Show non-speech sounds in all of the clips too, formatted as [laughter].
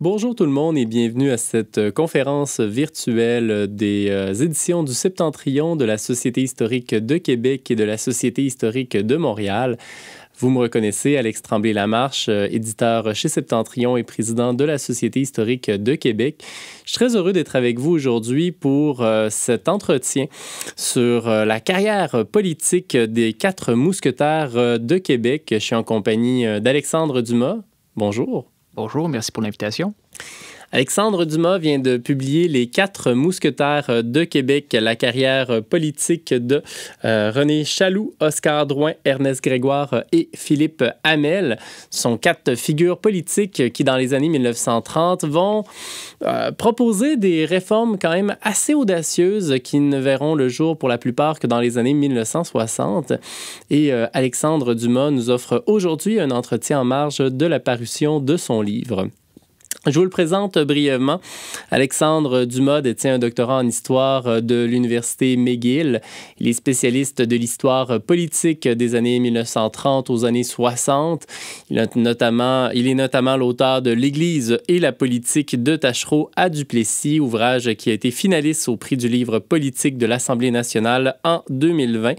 Bonjour tout le monde et bienvenue à cette euh, conférence virtuelle des euh, éditions du Septentrion de la Société historique de Québec et de la Société historique de Montréal. Vous me reconnaissez, Alex Tremblay-Lamarche, euh, éditeur chez Septentrion et président de la Société historique de Québec. Je suis très heureux d'être avec vous aujourd'hui pour euh, cet entretien sur euh, la carrière politique des quatre mousquetaires de Québec. Je suis en compagnie d'Alexandre Dumas. Bonjour. Bonjour, merci pour l'invitation. Alexandre Dumas vient de publier Les quatre mousquetaires de Québec, la carrière politique de euh, René Chaloux, Oscar Drouin, Ernest Grégoire et Philippe Hamel. Ce sont quatre figures politiques qui, dans les années 1930, vont euh, proposer des réformes quand même assez audacieuses qui ne verront le jour pour la plupart que dans les années 1960. Et euh, Alexandre Dumas nous offre aujourd'hui un entretien en marge de la parution de son livre. Je vous le présente brièvement. Alexandre Dumas détient un doctorat en histoire euh, de l'Université McGill. Il est spécialiste de l'histoire politique des années 1930 aux années 60. Il, notamment, il est notamment l'auteur de L'Église et la politique de Tachereau à Duplessis, ouvrage qui a été finaliste au prix du livre politique de l'Assemblée nationale en 2020.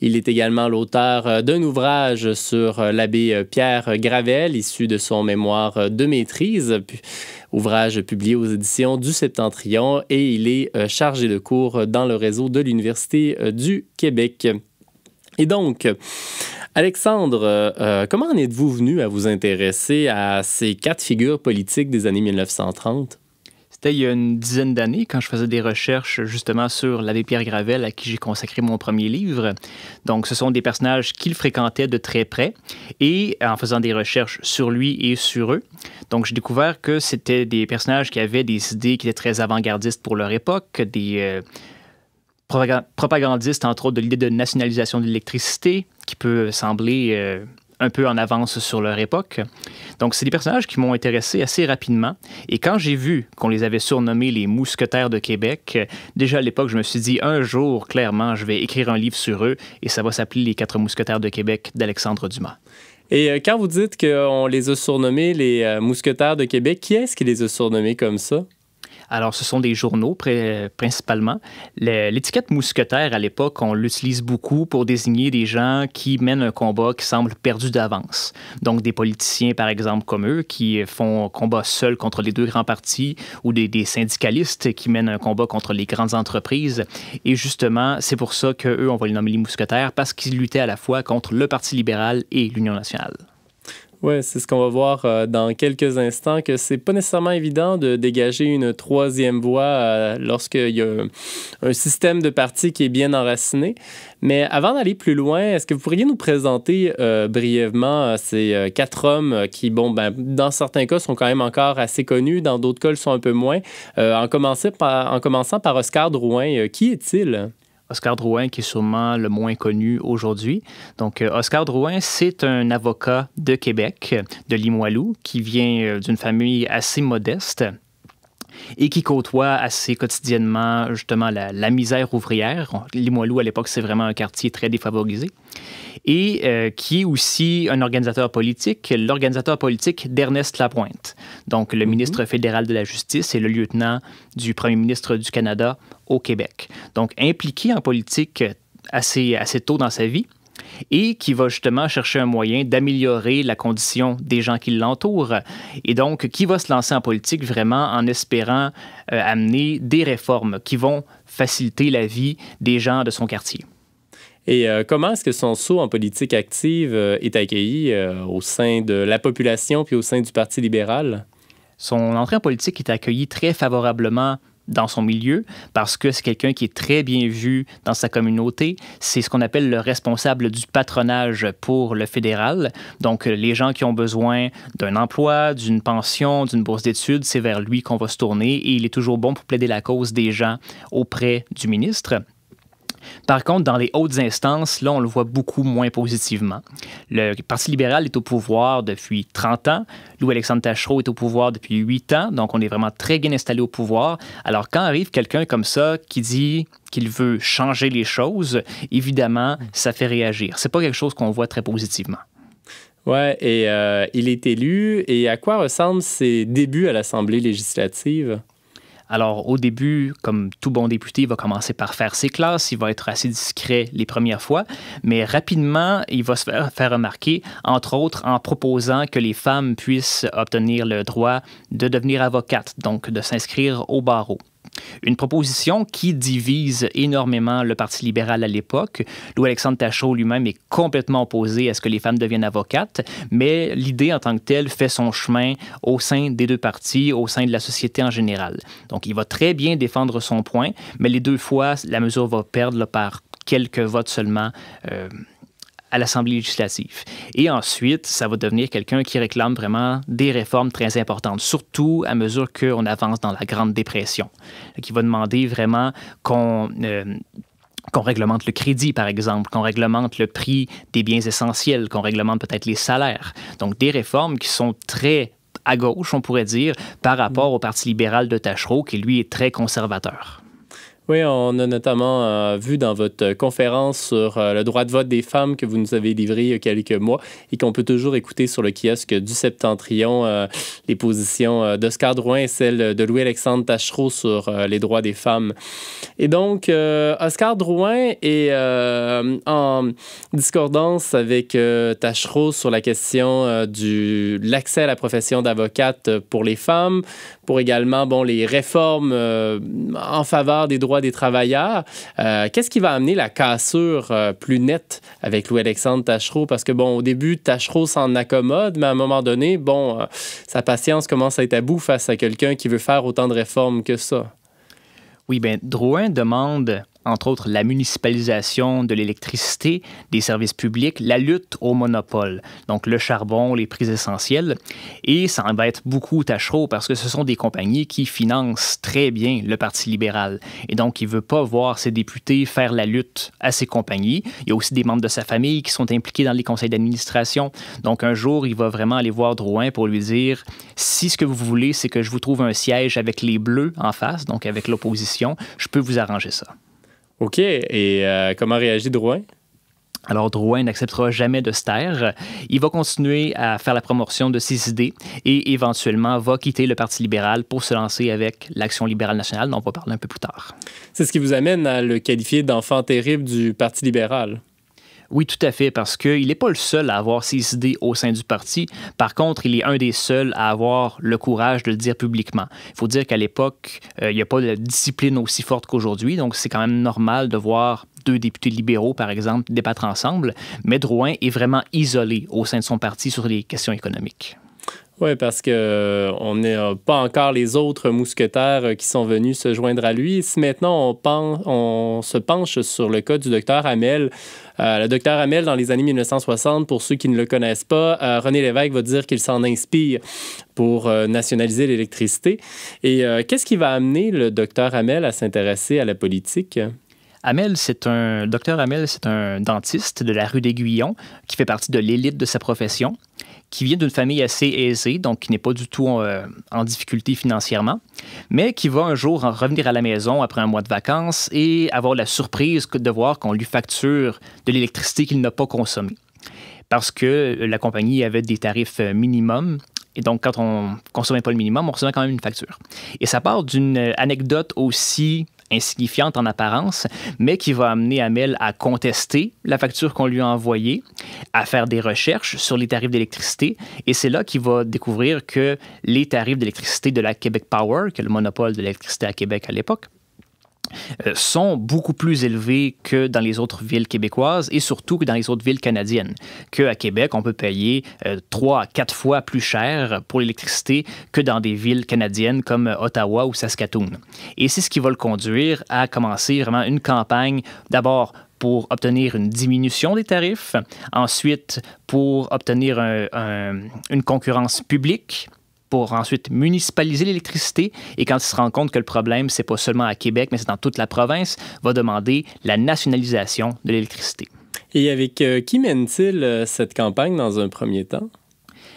Il est également l'auteur euh, d'un ouvrage sur euh, l'abbé Pierre Gravel, issu de son mémoire de maîtrise. Puis Ouvrage publié aux éditions du Septentrion et il est euh, chargé de cours dans le réseau de l'Université euh, du Québec. Et donc, Alexandre, euh, comment en êtes-vous venu à vous intéresser à ces quatre figures politiques des années 1930? C'était il y a une dizaine d'années quand je faisais des recherches justement sur l'abbé Pierre Gravel à qui j'ai consacré mon premier livre. Donc ce sont des personnages qu'il fréquentait de très près et en faisant des recherches sur lui et sur eux. Donc j'ai découvert que c'était des personnages qui avaient des idées qui étaient très avant-gardistes pour leur époque, des... Euh, propagandistes, entre autres, de l'idée de nationalisation de l'électricité, qui peut sembler euh, un peu en avance sur leur époque. Donc, c'est des personnages qui m'ont intéressé assez rapidement. Et quand j'ai vu qu'on les avait surnommés les mousquetaires de Québec, déjà à l'époque, je me suis dit, un jour, clairement, je vais écrire un livre sur eux et ça va s'appeler Les quatre mousquetaires de Québec d'Alexandre Dumas. Et euh, quand vous dites qu'on les a surnommés les euh, mousquetaires de Québec, qui est-ce qui les a surnommés comme ça? Alors, ce sont des journaux principalement. L'étiquette mousquetaire, à l'époque, on l'utilise beaucoup pour désigner des gens qui mènent un combat qui semble perdu d'avance. Donc, des politiciens, par exemple, comme eux, qui font combat seul contre les deux grands partis, ou des, des syndicalistes qui mènent un combat contre les grandes entreprises. Et justement, c'est pour ça qu'eux, on va les nommer les mousquetaires, parce qu'ils luttaient à la fois contre le Parti libéral et l'Union nationale. Oui, c'est ce qu'on va voir euh, dans quelques instants, que c'est pas nécessairement évident de dégager une troisième voie euh, lorsqu'il y a un système de parti qui est bien enraciné. Mais avant d'aller plus loin, est-ce que vous pourriez nous présenter euh, brièvement ces quatre hommes qui, bon, ben, dans certains cas, sont quand même encore assez connus, dans d'autres cas, le sont un peu moins. en, en commençant par Oscar Drouin, qui est-il? Oscar Drouin, qui est sûrement le moins connu aujourd'hui. Donc, euh, Oscar Drouin, c'est un avocat de Québec, de Limoilou, qui vient euh, d'une famille assez modeste et qui côtoie assez quotidiennement justement la, misère ouvrière. Limoilou, à l'époque, c'est vraiment un quartier très défavorisé. Et euh, qui est aussi un organisateur politique, l'organisateur politique d'Ernest Lapointe, donc le mhm. ministre fédéral de la Justice et le lieutenant du Premier ministre du Canada au Québec. Donc impliqué en politique assez, assez tôt dans sa vie et qui va justement chercher un moyen d'améliorer la condition des gens qui l'entourent. Et donc, qui va se lancer en politique vraiment en espérant euh, amener des réformes qui vont faciliter la vie des gens de son quartier. Et euh, comment est-ce que son saut en politique active euh, est accueilli au sein de la population puis au sein du Parti libéral? Son entrée en politique est accueillie très favorablement dans son milieu parce que c'est quelqu'un qui est très bien vu dans sa communauté. C'est ce qu'on appelle le responsable du patronage pour le fédéral. Donc, euh, les gens qui ont besoin d'un emploi, d'une pension, d'une bourse d'études, c'est vers lui qu'on va se tourner et il est toujours bon pour plaider la cause des gens auprès du ministre. Par contre, dans les hautes instances, là, on le voit beaucoup moins positivement. Le Parti libéral est au pouvoir depuis 30 ans. Louis-Alexandre Tachereau est au pouvoir depuis 8 ans. Donc, on est vraiment très bien installé au pouvoir. Alors, quand arrive quelqu'un comme ça qui dit qu'il veut changer les choses, évidemment, ça fait réagir. C'est pas quelque chose qu'on voit très positivement. Oui, et euh, il est élu. Et à quoi ressemblent ses débuts à l'Assemblée législative? Alors, au début, comme tout bon député, il va commencer par faire ses classes, il va être assez discret les premières fois, mais rapidement, il va se faire, remarquer, entre autres en proposant que les femmes puissent obtenir le droit de devenir avocate, donc de s'inscrire au barreau. Une proposition qui divise énormément le Parti libéral à l'époque. où alexandre Tachaud lui-même est complètement opposé à ce que les femmes deviennent avocates, mais l'idée en tant que telle fait son chemin au sein des deux partis, au sein de la société en général. Donc il va très bien défendre son point, mais les deux fois, la mesure va perdre par quelques votes seulement. Euh, à l'Assemblée législative. Et ensuite, ça va devenir quelqu'un qui réclame vraiment des réformes très importantes, surtout à mesure qu'on avance dans la Grande Dépression, qui va demander vraiment qu'on... Euh, qu'on réglemente le crédit, par exemple, qu'on réglemente le prix des biens essentiels, qu'on réglemente peut-être les salaires. Donc, des réformes qui sont très à gauche, on pourrait dire, par rapport mmh. au Parti libéral de Tachereau, qui lui est très conservateur. Oui, on a notamment euh, vu dans votre conférence sur euh, le droit de vote des femmes que vous nous avez livré il y a quelques mois et qu'on peut toujours écouter sur le kiosque du Septentrion euh, les positions d'Oscar Drouin et celles de Louis-Alexandre Tachereau sur les droits des femmes. Et donc, Oscar Drouin est en discordance avec Tachereau sur la question du l'accès à la profession d'avocate pour les femmes pour également bon, les réformes euh, en faveur des droits des travailleurs. Euh, qu'est-ce qui va amener la cassure euh, plus nette avec Louis-Alexandre Tachereau? Parce que, bon, au début, Tachereau s'en accommode, mais à un moment donné, bon, sa patience commence à être à bout face à quelqu'un qui veut faire autant de réformes que ça. Oui, bien, Drouin demande entre autres la municipalisation de l'électricité, des services publics, la lutte au monopole, donc le charbon, les prix essentiels. Et ça va être beaucoup Tachereau parce que ce sont des compagnies qui financent très bien le Parti libéral. Et donc, il ne veut pas voir ses députés faire la lutte à ces compagnies. Il y a aussi des membres de sa famille qui sont impliqués dans les conseils d'administration. Donc, un jour, il va vraiment aller voir Drouin pour lui dire si ce que vous voulez, c'est que je vous trouve un siège avec les Bleus en face, donc avec l'opposition, je peux vous arranger ça. OK. Et euh, comment réagit Drouin? Alors, Drouin n'acceptera jamais de se taire. Il va continuer à faire la promotion de ses idées et éventuellement va quitter le Parti libéral pour se lancer avec l'Action libérale nationale, dont on va parler un peu plus tard. C'est ce qui vous amène à le qualifier d'enfant terrible du Parti libéral. Oui, tout à fait, parce qu'il n'est pas le seul à avoir ses idées au sein du parti. Par contre, il est un des seuls à avoir le courage de le dire publiquement. Il faut dire qu'à l'époque, euh, il n'y a pas de discipline aussi forte qu'aujourd'hui, donc c'est quand même normal de voir deux députés libéraux, par exemple, débattre ensemble, mais Drouin est vraiment isolé au sein de son parti sur les questions économiques. Oui, parce qu'on euh, on n'est euh, pas encore les autres mousquetaires euh, qui sont venus se joindre à lui. Si maintenant on, on se penche sur le cas du docteur Hamel, le docteur Hamel, dans les années 1960, pour ceux qui ne le connaissent pas, René Lévesque va dire qu'il s'en inspire pour nationaliser l'électricité. Et qu'est-ce qui va amener le docteur Hamel à s'intéresser à la politique? Hamel, c'est un docteur Hamel, c'est un dentiste de la rue d'Aiguillon qui fait partie de l'élite de sa profession qui vient d'une famille assez aisée, donc qui n'est pas du tout euh, en, difficulté financièrement, mais qui va un jour en revenir à la maison après un mois de vacances et avoir la surprise de voir qu'on lui facture de l'électricité qu'il n'a pas consommée. Parce que la compagnie avait des tarifs euh, minimums et donc, quand on ne consommait pas le minimum, on recevait quand même une facture. Et ça part d'une euh, anecdote aussi insignifiante en apparence, mais qui va amener Amel à contester la facture qu'on lui a envoyée, à faire des recherches sur les tarifs d'électricité, et c'est là qu'il va découvrir que les tarifs d'électricité de la Québec Power, qui est le monopole de l'électricité à Québec à l'époque, euh, sont beaucoup plus élevés que dans les autres villes québécoises et surtout que dans les autres villes canadiennes. Que à Québec, on peut payer euh, trois à quatre fois plus cher pour l'électricité que dans des villes canadiennes comme Ottawa ou Saskatoon. Et c'est ce qui va le conduire à commencer vraiment une campagne d'abord pour obtenir une diminution des tarifs, ensuite pour obtenir une concurrence publique pour ensuite municipaliser l'électricité. Et quand il se rend compte que le problème, c'est pas seulement à Québec, mais c'est dans toute la province, va demander la nationalisation de l'électricité. Et avec euh, qui mène-t-il euh, cette campagne dans un premier temps?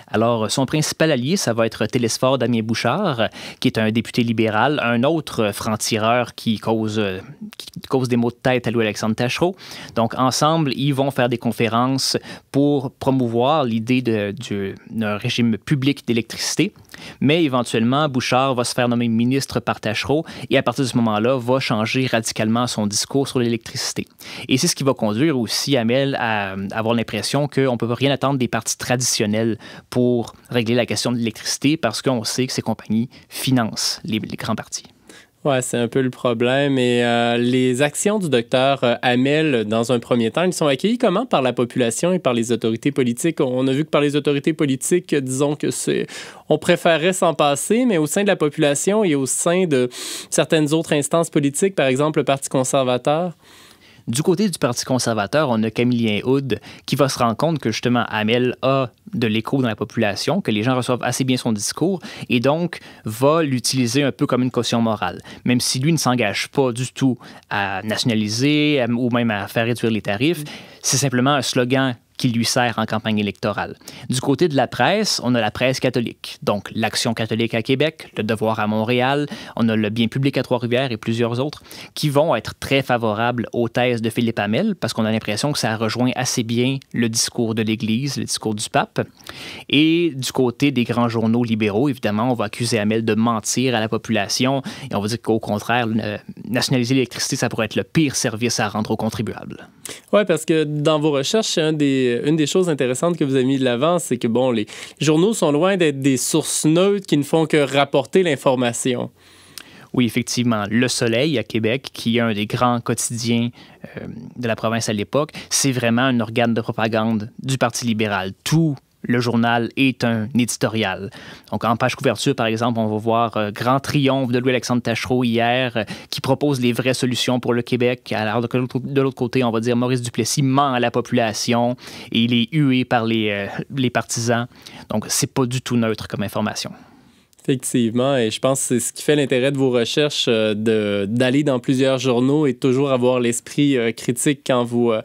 Alors, euh, son principal allié, ça va être Télésphore Damien Bouchard, qui est un député libéral, un autre franc-tireur qui cause, qui cause des maux de tête à Louis-Alexandre Tachereau. Donc, ensemble, ils vont faire des conférences pour promouvoir l'idée d'un régime public d'électricité. Mais éventuellement, Bouchard va se faire nommer ministre par Tachereau et à partir de ce moment-là, va changer radicalement son discours sur l'électricité. Et c'est ce qui va conduire aussi Amel à avoir l'impression qu'on ne peut rien attendre des partis traditionnels pour régler la question de l'électricité parce qu'on sait que ces compagnies financent les grands partis. Ouais, c'est un peu le problème. Et euh, les actions du docteur euh, Hamel, dans un premier temps, elles sont accueillies comment par la population et par les autorités politiques? On a vu que par les autorités politiques, disons que c'est, on préférerait s'en passer, mais au sein de la population et au sein de certaines autres instances politiques, par exemple le Parti conservateur? Du côté du Parti conservateur, on a Camillien Houd qui va se rendre compte que justement Hamel a de l'écho dans la population, que les gens reçoivent assez bien son discours et donc va l'utiliser un peu comme une caution morale. Même si lui ne s'engage pas du tout à nationaliser ou même à faire réduire les tarifs, c'est simplement un slogan qui lui sert en campagne électorale. Du côté de la presse, on a la presse catholique, donc l'Action catholique à Québec, le Devoir à Montréal, on a le Bien public à Trois-Rivières et plusieurs autres, qui vont être très favorables aux thèses de Philippe Hamel, parce qu'on a l'impression que ça rejoint assez bien le discours de l'Église, le discours du pape. Et du côté des grands journaux libéraux, évidemment, on va accuser Hamel de mentir à la population, et on va dire qu'au contraire, nationaliser l'électricité, ça pourrait être le pire service à rendre aux contribuables. Oui, parce que dans vos recherches, c'est un des euh, une des choses intéressantes que vous avez mis de l'avant, c'est que, bon, les journaux sont loin d'être des sources neutres qui ne font que rapporter l'information. Oui, effectivement, Le Soleil à Québec, qui est un des grands quotidiens euh, de la province à l'époque, c'est vraiment un organe de propagande du Parti libéral. Tout le journal est un éditorial. Donc, en page couverture, par exemple, on va voir euh, Grand Triomphe de Louis-Alexandre Tachereau hier, euh, qui propose les vraies solutions pour le Québec. Alors, de, l'autre côté, on va dire Maurice Duplessis ment à la population et il est hué par les, euh, les partisans. Donc, c'est pas du tout neutre comme information. Effectivement, et je pense que c'est ce qui fait l'intérêt de vos recherches, euh, d'aller dans plusieurs journaux et toujours avoir l'esprit euh, critique quand vous, euh,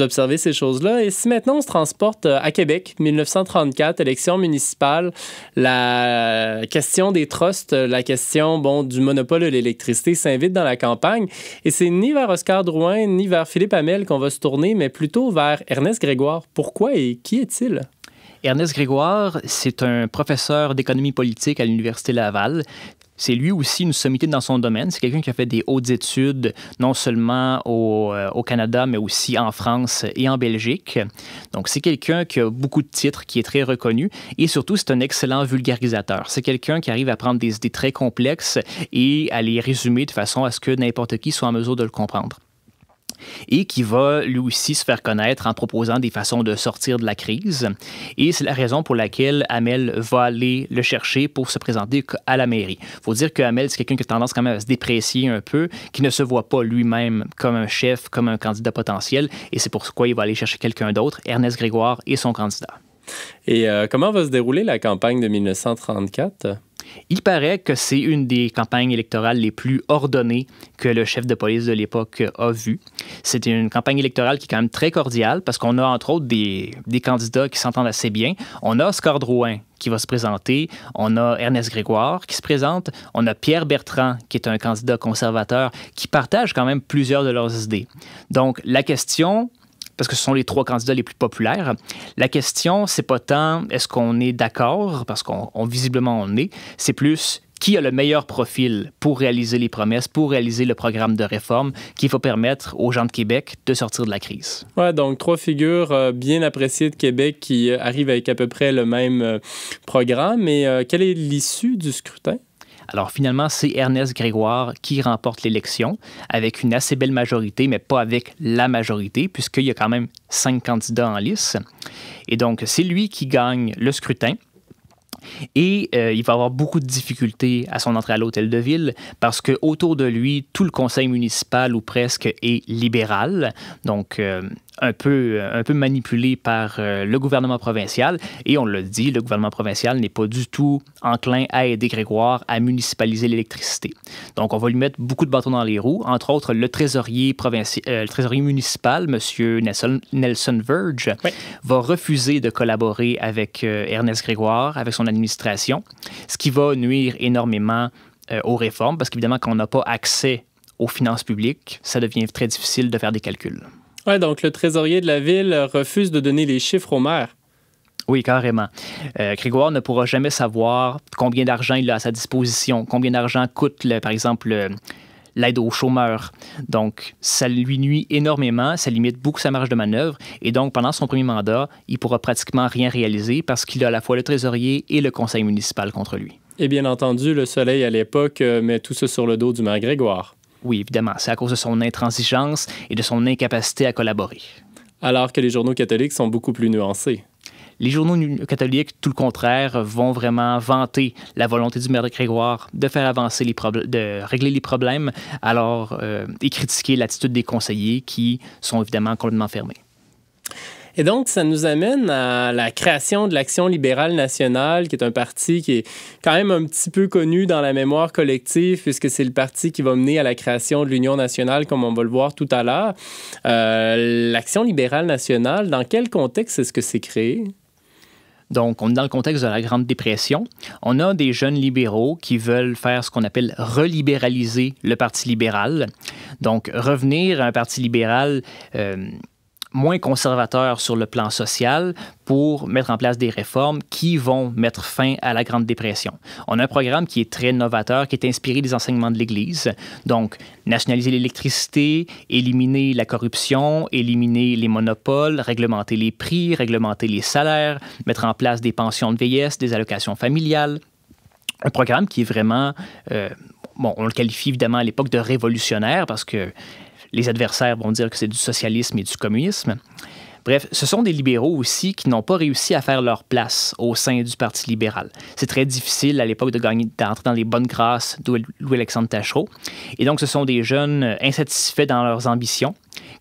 observez ces choses-là. Et si maintenant on se transporte à Québec, 1934, élection municipale, la question des trusts, la question bon, du monopole de l'électricité s'invite dans la campagne. Et c'est ni vers Oscar Drouin, ni vers Philippe Hamel qu'on va se tourner, mais plutôt vers Ernest Grégoire. Pourquoi et qui est-il? Ernest Grégoire, c'est un professeur d'économie politique à l'Université Laval. C'est lui aussi une sommité dans son domaine. C'est quelqu'un qui a fait des hautes études, non seulement euh, au, Canada, mais aussi en France et en Belgique. Donc, c'est quelqu'un qui a beaucoup de titres, qui est très reconnu. Et surtout, c'est un excellent vulgarisateur. C'est quelqu'un qui arrive à prendre des idées très complexes et à les résumer de façon à ce que n'importe qui soit en mesure de le comprendre et qui va lui aussi se faire connaître en proposant des façons de sortir de la crise. Et c'est la raison pour laquelle Amel va aller le chercher pour se présenter à la mairie. Il faut dire qu'Amel c'est quelqu'un qui a tendance quand même à se déprécier un peu, qui ne se voit pas lui-même comme un chef, comme un candidat potentiel, et c'est pour pourquoi il va aller chercher quelqu'un d'autre, Ernest Grégoire et son candidat. Et euh, comment va se dérouler la campagne de 1934? Il paraît que c'est une des campagnes électorales les plus ordonnées que le chef de police de l'époque a vu. C'est une campagne électorale qui est quand même très cordiale parce qu'on a entre autres des, des candidats qui s'entendent assez bien. On a Oscar Drouin qui va se présenter, on a Ernest Grégoire qui se présente, on a Pierre Bertrand qui est un candidat conservateur qui partage quand même plusieurs de leurs idées. Donc la question parce que ce sont les trois candidats les plus populaires. La question, c'est pas tant est-ce qu'on est, d'accord, parce qu'on visiblement on est, c'est plus qui a le meilleur profil pour réaliser les promesses, pour réaliser le programme de réforme qu'il faut permettre aux gens de Québec de sortir de la crise. Ouais, donc trois figures euh, bien appréciées de Québec qui euh, arrivent avec à peu près le même euh, programme. Mais quelle est l'issue du scrutin? Alors finalement, c'est Ernest Grégoire qui remporte l'élection avec une assez belle majorité, mais pas avec la majorité, puisqu'il y a quand même cinq candidats en lice. Et donc, c'est lui qui gagne le scrutin. Et euh, il va avoir beaucoup de difficultés à son entrée à l'hôtel de ville parce que autour de lui, tout le conseil municipal ou presque est libéral. Donc, euh, euh, un peu, manipulé par euh, le gouvernement provincial. Et on le dit, le gouvernement provincial n'est pas du tout enclin à aider Grégoire à municipaliser l'électricité. Donc, on va lui mettre beaucoup de bâtons dans les roues, entre autres le trésorier, euh, municipal, M. Nelson, Verge, va refuser de collaborer avec Ernest Grégoire, avec son administration, ce qui va nuire énormément aux réformes, parce qu'évidemment, quand on n'a pas accès aux finances publiques, ça devient très difficile de faire des calculs. Oui, donc le trésorier de la ville refuse de donner les chiffres au maire. Oui, carrément. Euh, Grégoire ne pourra jamais savoir combien d'argent il a à sa disposition, combien d'argent coûte, par exemple, l'aide aux chômeurs. Donc, ça lui nuit énormément, ça limite beaucoup sa marge de manœuvre. Et donc, pendant son premier mandat, il pourra pratiquement rien réaliser parce qu'il a à la fois le trésorier et le conseil municipal contre lui. Et bien entendu, le soleil à l'époque euh, met tout ça sur le dos du maire Grégoire. Oui, évidemment, c'est à cause de son intransigeance et de son incapacité à collaborer. Alors que les journaux catholiques sont beaucoup plus nuancés. Les journaux catholiques, tout le contraire, vont vraiment vanter la volonté du maire de Grégoire de faire avancer les problèmes, de régler les problèmes, alors euh, et critiquer l'attitude des conseillers qui sont évidemment complètement fermés. Et donc, ça nous amène à la création de l'Action libérale nationale, qui est un parti qui est quand même un petit peu connu dans la mémoire collective, puisque c'est le parti qui va mener à la création de l'Union nationale, comme on va le voir tout à l'heure. Euh, L'Action libérale nationale, dans quel contexte est-ce que c'est créé? Donc, on est dans le contexte de la Grande Dépression. On a des jeunes libéraux qui veulent faire ce qu'on appelle relibéraliser le Parti libéral. Donc, revenir à un Parti libéral euh, moins conservateur sur le plan social pour mettre en place des réformes qui vont mettre fin à la Grande Dépression. On a un programme qui est très novateur, qui est inspiré des enseignements de l'Église. Donc, nationaliser l'électricité, éliminer la corruption, éliminer les monopoles, réglementer les prix, réglementer les salaires, mettre en place des pensions de vieillesse, des allocations familiales. Un programme qui est vraiment... Euh, bon, on le qualifie évidemment à l'époque de révolutionnaire parce que les adversaires vont dire que c'est du socialisme et du communisme. Bref, ce sont des libéraux aussi qui n'ont pas réussi à faire leur place au sein du Parti libéral. C'est très difficile à l'époque de gagner d'entrer dans les bonnes grâces de Louis-Alexandre Tachereau. Et donc, ce sont des jeunes euh, insatisfaits dans leurs ambitions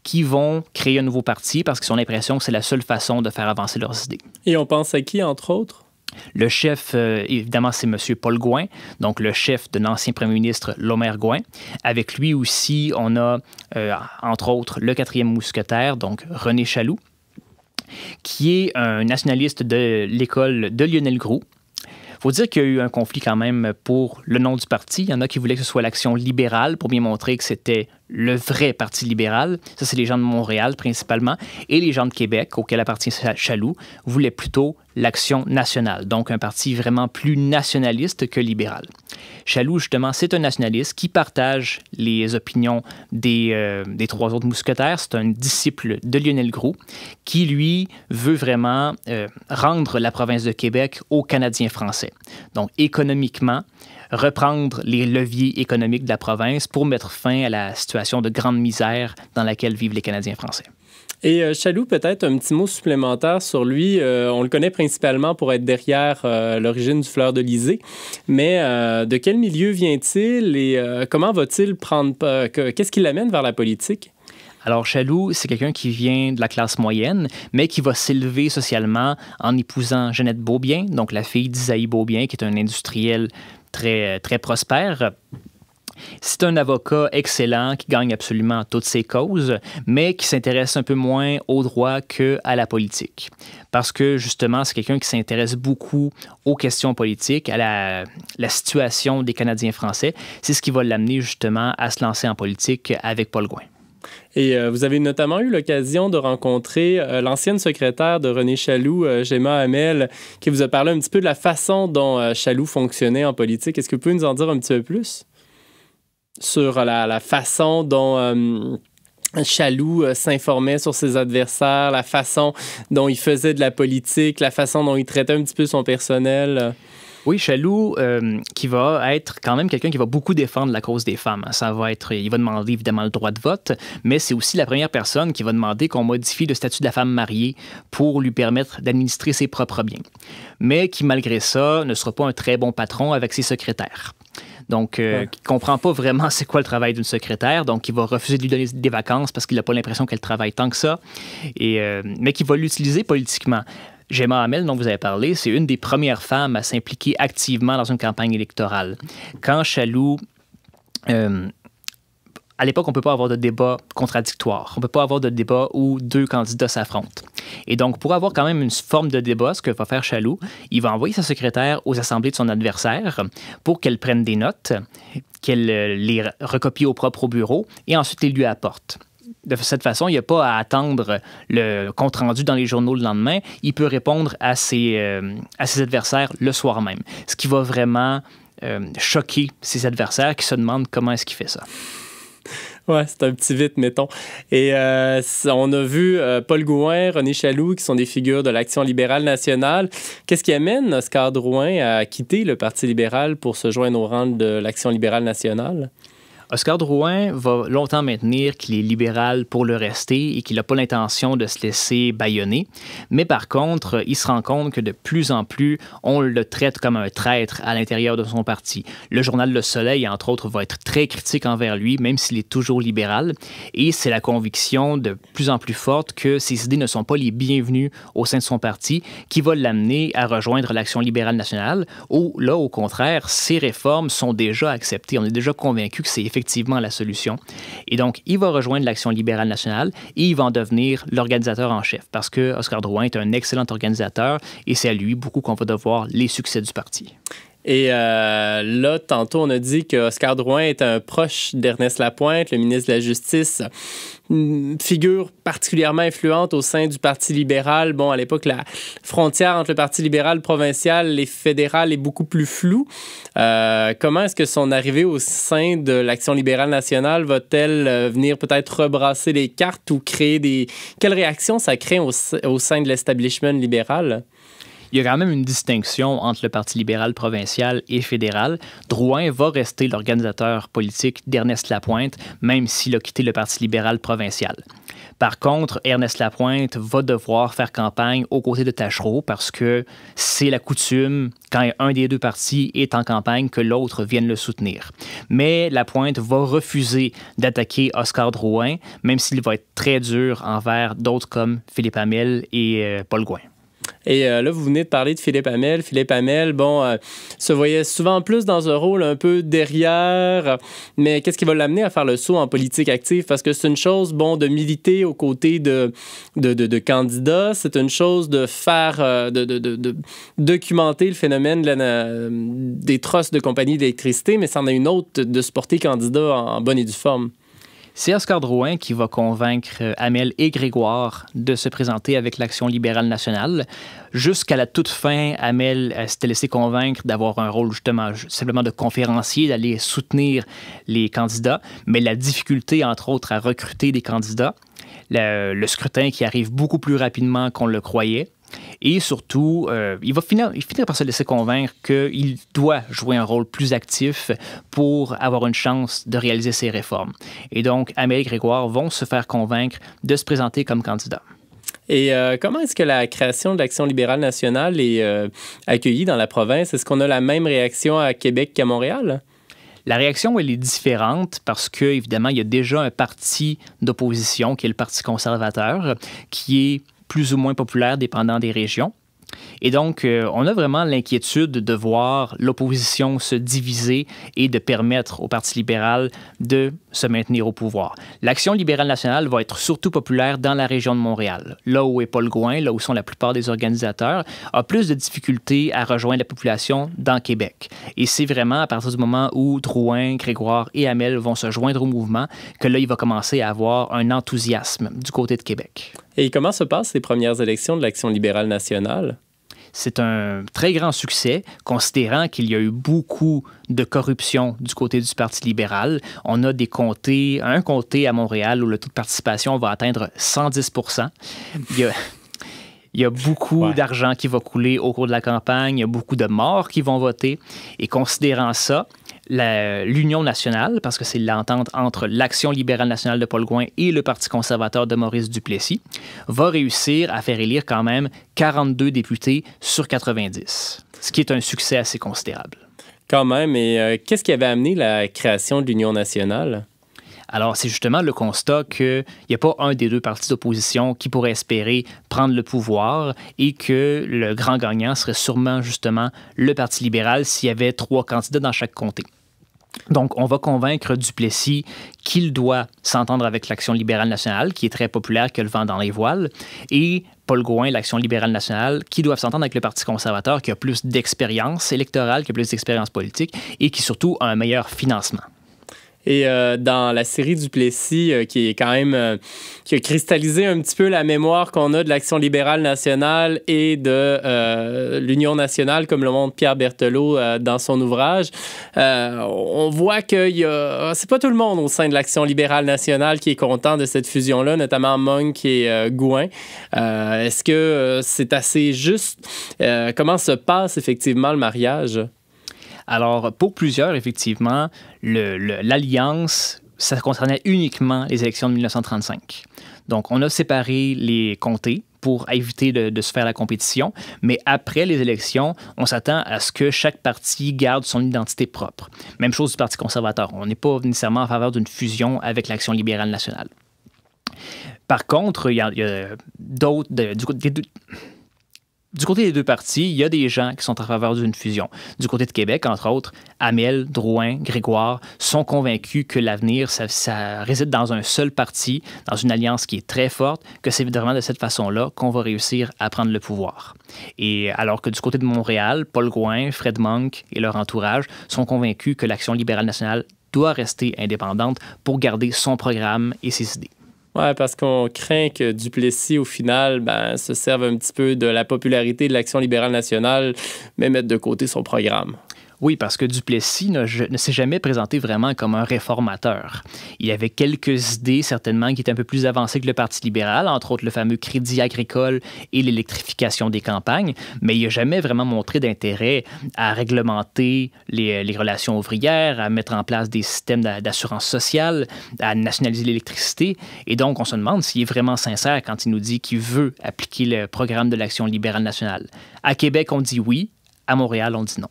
qui vont créer un nouveau parti parce qu'ils ont l'impression que c'est la seule façon de faire avancer leurs idées. Et on pense à qui, entre autres? Le chef, euh, évidemment, c'est M. Paul Gouin, donc le chef de l'ancien premier ministre Lomer Gouin. Avec lui aussi, on a, euh, entre autres, le quatrième mousquetaire, donc René Chaloux, qui est un nationaliste de l'école de Lionel Groux. Faut dire qu'il y a eu un conflit quand même pour le nom du parti. Il y en a qui voulaient que ce soit l'action libérale pour bien montrer que c'était le vrai Parti libéral. Ça, c'est les gens de Montréal principalement. Et les gens de Québec, auxquels appartient Chaloux, voulaient plutôt l'Action nationale, donc un parti vraiment plus nationaliste que libéral. Chaloux, justement, c'est un nationaliste qui partage les opinions des, euh, trois autres mousquetaires. C'est un disciple de Lionel Groux qui, lui, veut vraiment euh, rendre la province de Québec aux Canadiens français. Donc, économiquement, reprendre les leviers économiques de la province pour mettre fin à la situation de grande misère dans laquelle vivent les Canadiens français. Et Chalou euh, Chaloux, peut-être un petit mot supplémentaire sur lui. Euh, on le connaît principalement pour être derrière euh, l'origine du fleur de lysée, mais de quel milieu vient-il et comment va-t-il prendre... Qu'est-ce qui l'amène vers la politique? Alors, Chaloux, c'est quelqu'un qui vient de la classe moyenne, mais qui va s'élever socialement en épousant Jeannette Beaubien, donc la fille d'Isaïe Beaubien, qui est un industriel très, très prospère. C'est un avocat excellent qui gagne absolument toutes ses causes, mais qui s'intéresse un peu moins au droit qu'à la politique. Parce que justement, c'est quelqu'un qui s'intéresse beaucoup aux questions politiques, à la, situation des Canadiens français. C'est ce qui va l'amener justement à se lancer en politique avec Paul Gouin. Et euh, vous avez notamment eu l'occasion de rencontrer euh, l'ancienne secrétaire de René Chaloux, euh, Gemma Hamel, qui vous a parlé un petit peu de la façon dont Chaloux fonctionnait en politique. Est-ce que vous pouvez nous en dire un petit peu plus? sur la, façon dont... Euh, Chaloux euh, s'informait sur ses adversaires, la façon dont il faisait de la politique, la façon dont il traitait un petit peu son personnel. Oui, Chaloux, euh, qui va être quand même quelqu'un qui va beaucoup défendre la cause des femmes. Ça va être, il va demander évidemment le droit de vote, mais c'est aussi la première personne qui va demander qu'on modifie le statut de la femme mariée pour lui permettre d'administrer ses propres biens. Mais qui, malgré ça, ne sera pas un très bon patron avec ses secrétaires donc qui euh, comprend pas vraiment c'est quoi le travail d'une secrétaire, donc il va refuser de lui donner des vacances parce qu'il n'a pas l'impression qu'elle travaille tant que ça, et, euh, mais qui va l'utiliser politiquement. Gemma Hamel, dont vous avez parlé, c'est une des premières femmes à s'impliquer activement dans une campagne électorale. Quand Chaloux euh, à l'époque, on ne peut pas avoir de débat contradictoire. On ne peut pas avoir de débat où deux candidats s'affrontent. Et donc, pour avoir quand même une forme de débat, ce que va faire Chaloux, il va envoyer sa secrétaire aux assemblées de son adversaire pour qu'elle prenne des notes, qu'elle euh, les recopie au propre bureau et ensuite les lui apporte de cette façon, il n'y a pas à attendre le compte-rendu dans les journaux le lendemain. Il peut répondre à ses, euh, adversaires le soir même, ce qui va vraiment euh, choquer ses adversaires qui se demandent comment est-ce qu'il fait ça. [laughs] Ouais, c'est un petit vite, mettons. Et euh, on a vu euh, Paul Gouin, René Chaloux, qui sont des figures de l'Action libérale nationale. Qu'est-ce qui amène Oscar Drouin à quitter le Parti libéral pour se joindre au rang de l'Action libérale nationale? Oscar Drouin va longtemps maintenir qu'il est libéral pour le rester et qu'il n'a pas l'intention de se laisser baïonner. Mais par contre, euh, il se rend compte que de plus en plus, on le traite comme un traître à l'intérieur de son parti. Le journal Le Soleil, entre autres, va être très critique envers lui, même s'il est toujours libéral. Et c'est la conviction de plus en plus forte que ses idées ne sont pas les bienvenues au sein de son parti qui va l'amener à rejoindre l'Action libérale nationale, où là, au contraire, ses réformes sont déjà acceptées. On est déjà convaincu que c'est effectivement la solution. Et donc, il va rejoindre l'Action libérale nationale et il va en devenir l'organisateur en chef parce que Oscar Drouin est un excellent organisateur et c'est à lui beaucoup qu'on va devoir les succès du parti. Et euh, là, tantôt, on a dit qu'Oscar Drouin est un proche d'Ernest Lapointe, le ministre de la Justice, une figure particulièrement influente au sein du Parti libéral. Bon, à l'époque, la frontière entre le Parti libéral provincial et fédéral est beaucoup plus floue. Euh, comment est-ce que son arrivée au sein de l'Action libérale nationale va-t-elle euh, venir peut-être rebrasser les cartes ou créer des... Quelle réaction ça crée au sein de l'establishment libéral? il y a quand même une distinction entre le Parti libéral provincial et fédéral. Drouin va rester l'organisateur politique d'Ernest Lapointe, même s'il a quitté le Parti libéral provincial. Par contre, Ernest Lapointe va devoir faire campagne aux côtés de Tachereau parce que c'est la coutume, quand un des deux partis est en campagne, que l'autre vienne le soutenir. Mais Lapointe va refuser d'attaquer Oscar Drouin, même s'il va être très dur envers d'autres comme Philippe Hamel et euh, Paul Gouin. Et euh, là, vous venez de parler de Philippe Hamel. Philippe Hamel, bon, euh, se voyait souvent plus dans un rôle un peu derrière, mais qu'est-ce qui va l'amener à faire le saut en politique active? Parce que c'est une chose, bon, de militer aux côtés de, de, de, candidats, c'est une chose de faire, euh, de, de, documenter le phénomène des trosses de compagnies d'électricité, mais c'en est une autre de se porter candidat en, en bonne et due forme. C'est Oscar Drouin qui va convaincre euh, Amel et Grégoire de se présenter avec l'Action libérale nationale. Jusqu'à la toute fin, Amel euh, s'était laissé convaincre d'avoir un rôle justement simplement de conférencier, d'aller soutenir les candidats, mais la difficulté, entre autres, à recruter des candidats, le scrutin qui arrive beaucoup plus rapidement qu'on le croyait, et surtout, euh, il va finir, par se laisser convaincre qu'il doit jouer un rôle plus actif pour avoir une chance de réaliser ses réformes. Et donc, Amélie Grégoire vont se faire convaincre de se présenter comme candidat. Et euh, comment est-ce que la création de l'Action libérale nationale est euh, accueillie dans la province? Est-ce qu'on a la même réaction à Québec qu'à Montréal? La réaction, elle est différente parce que, évidemment, il y a déjà un parti d'opposition qui est le Parti conservateur, qui est plus ou moins populaires dépendant des régions. Et donc, euh, on a vraiment l'inquiétude de voir l'opposition se diviser et de permettre au Parti libéral de se maintenir au pouvoir. L'action libérale nationale va être surtout populaire dans la région de Montréal, là où est Paul Gouin, là où sont la plupart des organisateurs, a plus de difficultés à rejoindre la population dans Québec. Et c'est vraiment à partir du moment où Drouin, Grégoire et Hamel vont se joindre au mouvement que là, il va commencer à avoir un enthousiasme du côté de Québec. Et comment se passent les premières élections de l'Action libérale nationale? c'est un très grand succès, considérant qu'il y a eu beaucoup de corruption du côté du Parti libéral. On a des comtés, un comté à Montréal où le taux de participation va atteindre 110 Il y a, beaucoup d'argent qui va couler au cours de la campagne, il y a beaucoup de morts qui vont voter. Et considérant ça, l'Union nationale, parce que c'est l'entente entre l'Action libérale nationale de Paul Gouin et le Parti conservateur de Maurice Duplessis, va réussir à faire élire quand même 42 députés sur 90, ce qui est un succès assez considérable. Quand même, et euh, qu'est-ce qui avait amené la création de l'Union nationale? Alors, c'est justement le constat qu'il n'y a pas un des deux partis d'opposition qui pourrait espérer prendre le pouvoir et que le grand gagnant serait sûrement justement le Parti libéral s'il y avait trois candidats dans chaque comté. Donc, on va convaincre Duplessis qu'il doit s'entendre avec l'Action libérale nationale, qui est très populaire, a le vent dans les voiles, et Paul Gouin, l'Action libérale nationale, qui doivent s'entendre avec le Parti conservateur, qui a plus d'expérience électorale, qui a plus d'expérience politique, et qui surtout a un meilleur financement. Et euh, dans la série du Plessis, euh, qui est quand même. Euh, qui a cristallisé un petit peu la mémoire qu'on a de l'Action libérale nationale et de l'Union nationale, comme le montre Pierre Berthelot dans son ouvrage, on voit que a... Ah, c'est pas tout le monde au sein de l'Action libérale nationale qui est content de cette fusion-là, notamment Monk et Gouin. Est-ce que c'est assez juste? comment se passe effectivement le mariage? Alors, pour plusieurs, effectivement, l'alliance, ça concernait uniquement les élections de 1935. Donc, on a séparé les comtés pour éviter de, se faire la compétition. Mais après les élections, on s'attend à ce que chaque parti garde son identité propre. Même chose du Parti conservateur. On n'est pas nécessairement en faveur d'une fusion avec l'Action libérale nationale. Par contre, il y a d'autres, du côté des deux partis, il y a des gens qui sont en faveur d'une fusion. Du côté de Québec, entre autres, Amel, Drouin, Grégoire sont convaincus que l'avenir, ça, réside dans un seul parti, dans une alliance qui est très forte, que c'est vraiment de cette façon-là qu'on va réussir à prendre le pouvoir. Et alors que du côté de Montréal, Paul Gouin, Fred Monk et leur entourage sont convaincus que l'Action libérale nationale doit rester indépendante pour garder son programme et ses idées. Oui, parce qu'on craint que Duplessis, au final, ben, se serve un petit peu de la popularité de l'Action libérale nationale, mais mette de côté son programme. Oui, parce que Duplessis ne, s'est jamais présenté vraiment comme un réformateur. Il avait quelques idées, certainement, qui étaient un peu plus avancées que le Parti libéral, entre autres le fameux crédit agricole et l'électrification des campagnes, mais il n'a jamais vraiment montré d'intérêt à réglementer euh, les, relations ouvrières, à mettre en place des systèmes d'assurance sociale, à nationaliser l'électricité. Et donc, on se demande s'il est vraiment sincère quand il nous dit qu'il veut appliquer le programme de l'Action libérale nationale. À Québec, on dit oui. À Montréal, on dit non.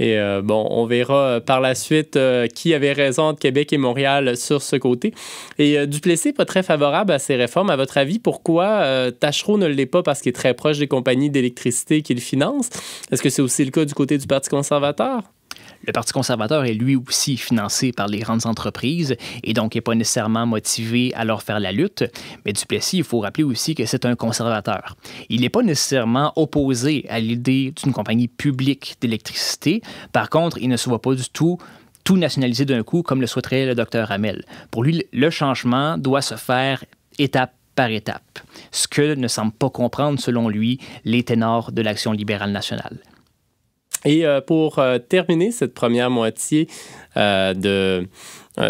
Et euh, bon, on verra euh, par la suite euh, qui avait raison entre Québec et Montréal sur ce côté. Et euh, Duplessis pas très favorable à ces réformes. À votre avis, pourquoi Tachereau ne l'est pas parce qu'il est très proche des compagnies d'électricité qu'il finance? Est-ce que c'est aussi le cas du côté du Parti conservateur? le Parti conservateur est lui aussi financé par les grandes entreprises et donc n'est pas nécessairement motivé à leur faire la lutte. Mais Duplessis, il faut rappeler aussi que c'est un conservateur. Il n'est pas nécessairement opposé à l'idée d'une compagnie publique d'électricité. Par contre, il ne se voit pas du tout tout nationaliser d'un coup comme le souhaiterait le docteur Hamel. Pour lui, le changement doit se faire étape par étape, ce que ne semble pas comprendre, selon lui, les ténors de l'Action libérale nationale. Et euh, pour euh, terminer cette première moitié euh, de,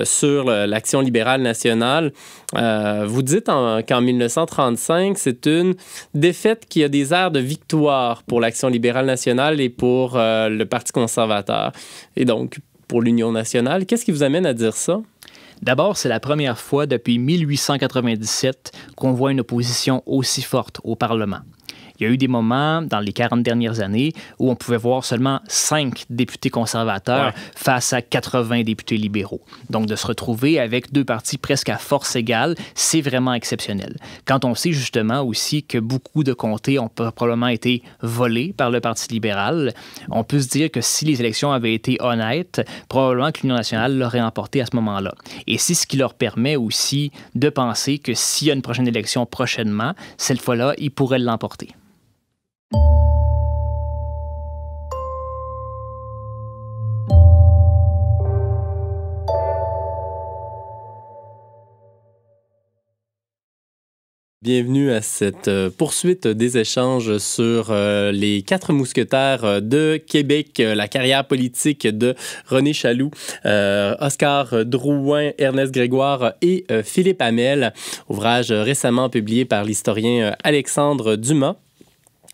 sur l'action libérale nationale, vous dites qu'en 1935, c'est une défaite qui a des airs de victoire pour l'action libérale nationale et pour le Parti conservateur, et donc pour l'Union nationale. Qu'est-ce qui vous amène à dire ça? D'abord, c'est la première fois depuis 1897 qu'on voit une opposition aussi forte au Parlement. Il y a eu des moments dans les 40 dernières années où on pouvait voir seulement 5 députés conservateurs face à 80 députés libéraux. Donc de se retrouver avec deux partis presque à force égale, c'est vraiment exceptionnel. Quand on sait justement aussi que beaucoup de comtés ont probablement été volés par le Parti libéral, on peut se dire que si les élections avaient été honnêtes, probablement que l'Union nationale l'aurait emporté à ce moment-là. Et c'est ce qui leur permet aussi de penser que s'il y a une prochaine élection prochainement, cette fois-là, ils pourraient l'emporter. Bienvenue à cette euh, poursuite des échanges sur euh, les quatre mousquetaires euh, de Québec, la carrière politique de René Chaloux, Oscar Drouin, Ernest Grégoire et Philippe Hamel, ouvrage récemment publié par l'historien Alexandre Dumas.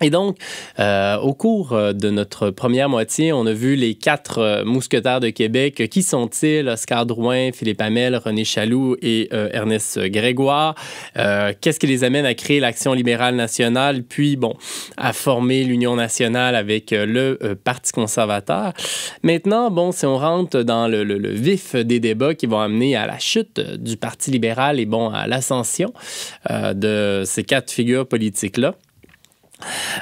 Et donc, euh, au cours euh, de notre première moitié, on a vu les quatre euh, mousquetaires de Québec. Qui sont-ils? Oscar Drouin, Philippe Hamel, René Chaloux et Ernest Grégoire. Qu'est-ce qui les amène à créer l'Action libérale nationale, puis, bon, à former l'Union nationale avec le Parti conservateur? Maintenant, bon, si on rentre dans le, vif des débats qui vont amener à la chute du Parti libéral et, bon, à l'ascension de ces quatre figures politiques-là,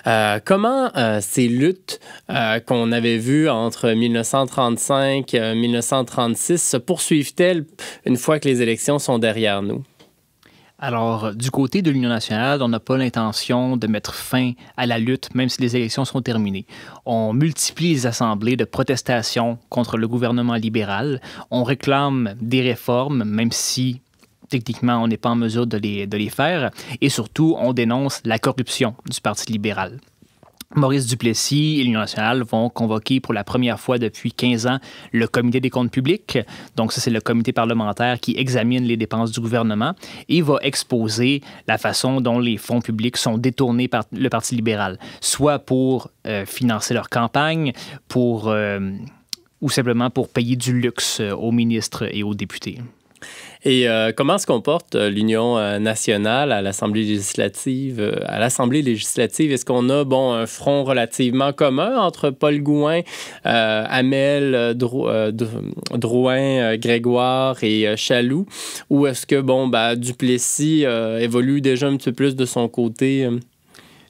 euh, comment euh, ces luttes euh, qu'on avait vues entre 1935 et 1936 se poursuivent-elles une fois que les élections sont derrière nous? Alors, du côté de l'Union nationale, on n'a pas l'intention de mettre fin à la lutte, même si les élections sont terminées. On multiplie les assemblées de protestation contre le gouvernement libéral. On réclame des réformes, même si techniquement, on n'est pas en mesure de les, de les faire. Et surtout, on dénonce la corruption du Parti libéral. Maurice Duplessis et l'Union nationale vont convoquer pour la première fois depuis 15 ans le comité des comptes publics. Donc ça, c'est le comité parlementaire qui examine les dépenses du gouvernement et va exposer la façon dont les fonds publics sont détournés par le Parti libéral, soit pour euh, financer leur campagne, pour... Euh, ou simplement pour payer du luxe euh, aux ministres et aux députés. Et euh, comment se comporte euh, l'Union euh, nationale à l'Assemblée législative? À l'Assemblée législative, est-ce qu'on a bon, un front relativement commun entre Paul Gouin, Amel, Drouin, Grégoire et Chaloux? Ou est-ce que bon, bah Duplessis évolue déjà un petit peu plus de son côté?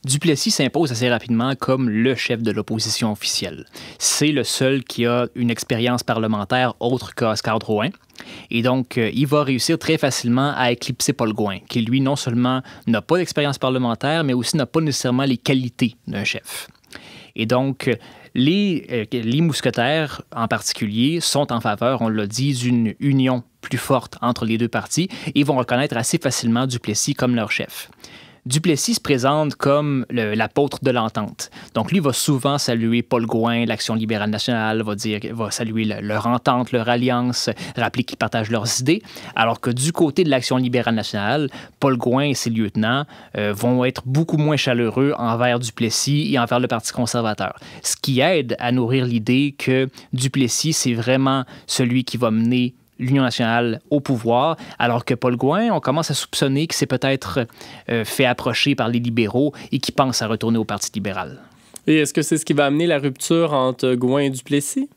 Duplessis s'impose assez rapidement comme le chef de l'opposition officielle. C'est le seul qui a une expérience parlementaire autre qu'Oscar Drouin. Et donc, euh, il va réussir très facilement à éclipser Paul Gouin, qui lui, non seulement n'a pas d'expérience parlementaire, mais aussi n'a pas nécessairement les qualités d'un chef. Et donc, euh, euh, les, mousquetaires en particulier sont en faveur, on l'a dit, d'une union plus forte entre les deux partis et vont reconnaître assez facilement Duplessis comme leur chef. Duplessis se présente comme l'apôtre de l'entente. Donc lui va souvent saluer Paul Gouin, l'Action libérale nationale, va dire, va saluer leur entente, leur alliance, rappeler qu'ils partagent leurs idées, alors que du côté de l'Action libérale nationale, Paul Gouin et ses lieutenants euh, vont être beaucoup moins chaleureux envers Duplessis et envers le Parti conservateur, ce qui aide à nourrir l'idée que Duplessis c'est vraiment celui qui va mener l'Union nationale au pouvoir, alors que Paul Gouin, on commence à soupçonner qu'il s'est peut-être euh, fait approcher par les libéraux et qu'il pense à retourner au Parti libéral. Et est-ce que c'est ce qui va amener la rupture entre Gouin et Duplessis?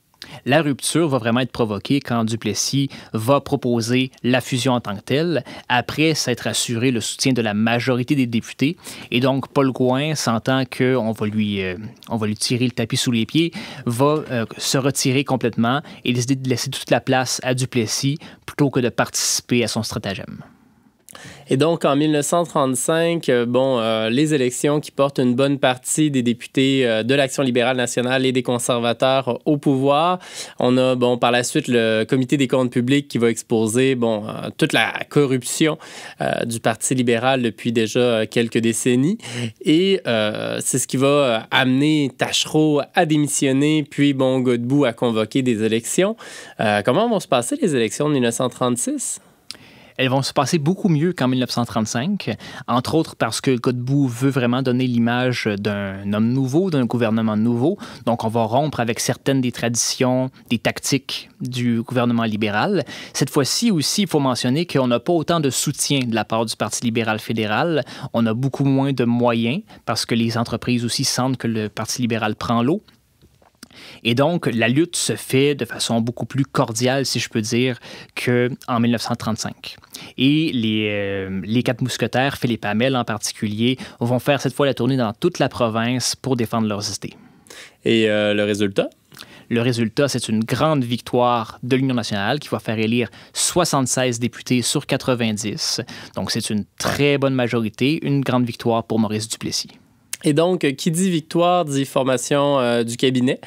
La rupture va vraiment être provoquée quand Duplessis va proposer la fusion en tant que telle, après s'être assuré le soutien de la majorité des députés. Et donc, Paul Gouin sentant qu'on va, lui, euh, va lui tirer le tapis sous les pieds, va euh, se retirer complètement et décider de laisser toute la place à Duplessis plutôt que de participer à son stratagème. Et donc, en 1935, euh, bon, euh, les élections qui portent une bonne partie des députés euh, de l'Action libérale nationale et des conservateurs au pouvoir. On a, bon, par la suite, le Comité des comptes publics qui va exposer, bon, toute la corruption du Parti libéral depuis déjà quelques décennies. Et c'est ce qui va amener Tachereau à démissionner, puis, bon, Godbout à convoquer des élections. comment vont se passer les élections de 1936? elles vont se passer beaucoup mieux qu'en 1935, entre autres parce que Godbout veut vraiment donner l'image d'un homme nouveau, d'un gouvernement nouveau. Donc, on va rompre avec certaines des traditions, des tactiques du gouvernement libéral. Cette fois-ci aussi, il faut mentionner qu'on n'a pas autant de soutien de la part du Parti libéral fédéral. On a beaucoup moins de moyens parce que les entreprises aussi sentent que le Parti libéral prend l'eau. Et donc, la lutte se fait de façon beaucoup plus cordiale, si je peux dire, qu'en 1935. Et euh, les, quatre mousquetaires, Philippe Hamel en particulier, vont faire cette fois la tournée dans toute la province pour défendre leurs idées. Et euh, le résultat? Le résultat, c'est une grande victoire de l'Union nationale qui va faire élire 76 députés sur 90. Donc, c'est une très bonne majorité, une grande victoire pour Maurice Duplessis. Et donc, qui dit victoire dit formation euh, du cabinet.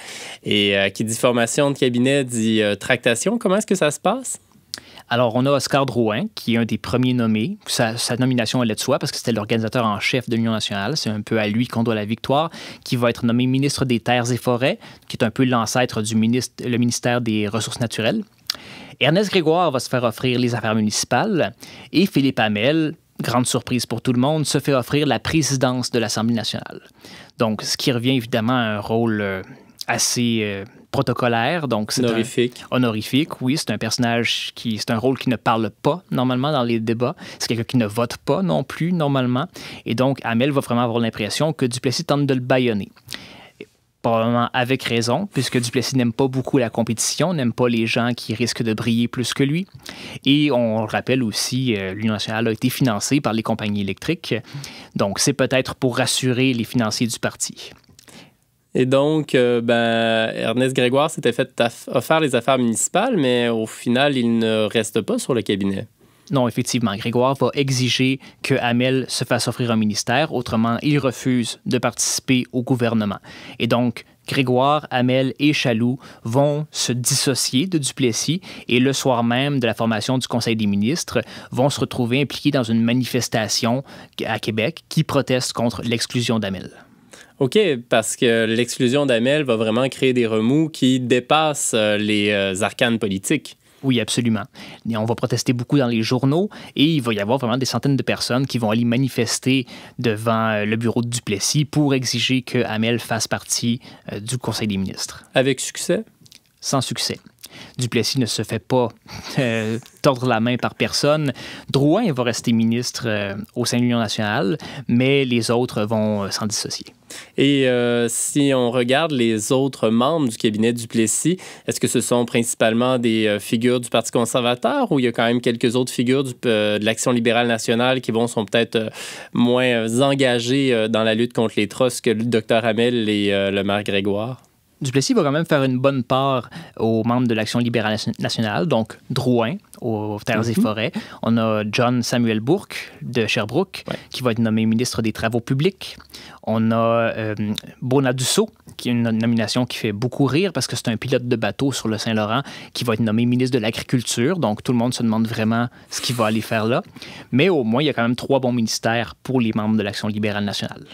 Et euh, qui dit formation de cabinet dit euh, tractation. Comment est-ce que ça se passe? Alors, on a Oscar Drouin, qui est un des premiers nommés. Sa, nomination, nomination est de soi parce que c'était l'organisateur en chef de l'Union nationale. C'est un peu à lui qu'on doit la victoire, qui va être nommé ministre des Terres et Forêts, qui est un peu l'ancêtre du ministre, le ministère des Ressources naturelles. Ernest Grégoire va se faire offrir les affaires municipales et Philippe Hamel grande surprise pour tout le monde, se fait offrir la présidence de l'Assemblée nationale. Donc, ce qui revient évidemment à un rôle euh, assez euh, protocolaire. Donc honorifique. honorifique, oui. C'est un personnage qui. C'est un rôle qui ne parle pas normalement dans les débats. C'est quelqu'un qui ne vote pas non plus normalement. Et donc, Amel va vraiment avoir l'impression que Duplessis tente de le baïonner probablement avec raison, puisque Duplessis n'aime pas beaucoup la compétition, n'aime pas les gens qui risquent de briller plus que lui. Et on rappelle aussi, euh, l'Union nationale a été financée par les compagnies électriques, donc c'est peut-être pour rassurer les financiers du parti. Et donc, euh, ben, Ernest Grégoire s'était fait offert les affaires municipales, mais au final, il ne reste pas sur le cabinet. Non, effectivement, Grégoire va exiger que Hamel se fasse offrir un ministère, autrement il refuse de participer au gouvernement. Et donc, Grégoire, Hamel et Chaloux vont se dissocier de Duplessis et le soir même de la formation du Conseil des ministres vont se retrouver impliqués dans une manifestation à Québec qui proteste contre l'exclusion d'Hamel. OK, parce que l'exclusion d'Amel va vraiment créer des remous qui dépassent euh, les euh, arcanes politiques. Oui, absolument. on va protester beaucoup dans les journaux et il va y avoir vraiment des centaines de personnes qui vont aller manifester devant euh, le bureau de Duplessis pour exiger que Hamel fasse partie euh, du Conseil des ministres. Avec succès? Sans succès. Duplessis ne se fait pas euh, tordre la main par personne. Drouin va rester ministre euh, au sein de l'Union nationale, mais les autres vont euh, s'en dissocier. Et si on regarde les autres membres du cabinet Duplessis, est-ce que ce sont principalement des figures du Parti conservateur ou il y a quand même quelques autres figures de l'Action libérale nationale qui, vont sont peut-être moins engagées dans la lutte contre les trosses que le docteur Hamel et le maire Grégoire? Duplessis va quand même faire une bonne part aux membres de l'Action libérale nationale, donc Drouin aux Terres et mhm. Forêts. On a John Samuel Bourke de Sherbrooke, qui va être nommé ministre des Travaux publics. On a euh, Bonadusseau, qui est une nomination qui fait beaucoup rire parce que c'est un pilote de bateau sur le Saint-Laurent qui va être nommé ministre de l'Agriculture. Donc tout le monde se demande vraiment ce qu'il va aller faire là. Mais au moins, il y a quand même trois bons ministères pour les membres de l'Action libérale nationale.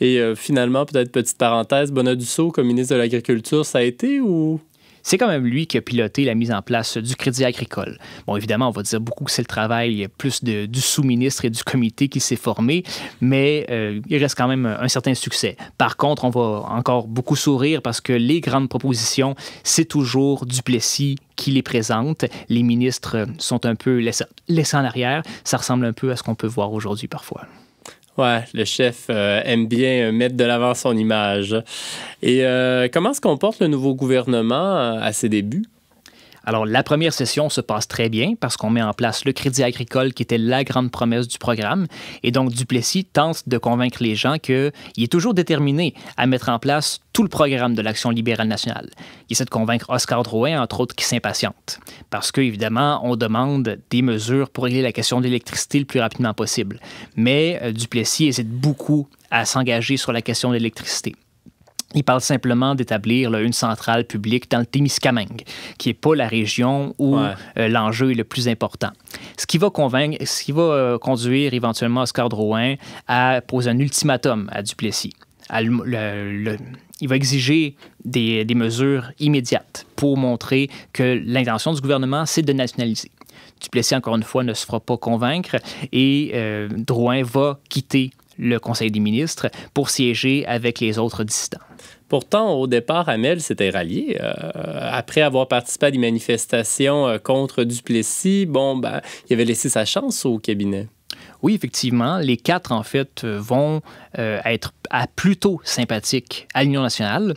Et euh, finalement, peut-être petite parenthèse, Bonadusso comme ministre de l'Agriculture, ça a été ou c'est quand même lui qui a piloté la mise en place du crédit agricole. Bon, évidemment, on va dire beaucoup que c'est le travail plus du sous-ministre et du comité qui s'est formé, mais euh, il reste quand même un certain succès. Par contre, on va encore beaucoup sourire parce que les grandes propositions, c'est toujours Duplessis qui les présente. Les ministres sont un peu laissés en arrière. Ça ressemble un peu à ce qu'on peut voir aujourd'hui parfois. Ouais, le chef euh, aime bien euh, mettre de l'avant son image. Et euh, comment se comporte le nouveau gouvernement à ses débuts? Alors, la première session se passe très bien parce qu'on met en place le crédit agricole qui était la grande promesse du programme. Et donc, Duplessis tente de convaincre les gens qu'il est toujours déterminé à mettre en place tout le programme de l'Action libérale nationale. Il essaie de convaincre Oscar Drouin, entre autres, qui s'impatiente. Parce que, évidemment, on demande des mesures pour régler la question de l'électricité le plus rapidement possible. Mais euh, Duplessis hésite beaucoup à s'engager sur la question de l'électricité. Il parle simplement d'établir une centrale publique dans le Témiscamingue, qui n'est pas la région où euh, l'enjeu est le plus important. Ce qui va, convaincre, ce qui va euh, conduire éventuellement Oscar Drouin à poser un ultimatum à Duplessis. il va exiger des, mesures immédiates pour montrer que l'intention du gouvernement, c'est de nationaliser. Duplessis, encore une fois, ne se fera pas convaincre et euh, Drouin va quitter le Conseil des ministres pour siéger avec les autres dissidents. Pourtant, au départ, Hamel s'était rallié. Euh, après avoir participé à des manifestations euh, contre Duplessis, bon, ben, il avait laissé sa chance au cabinet. Oui, effectivement, les quatre, en fait, euh, vont être à plutôt sympathiques à l'Union nationale,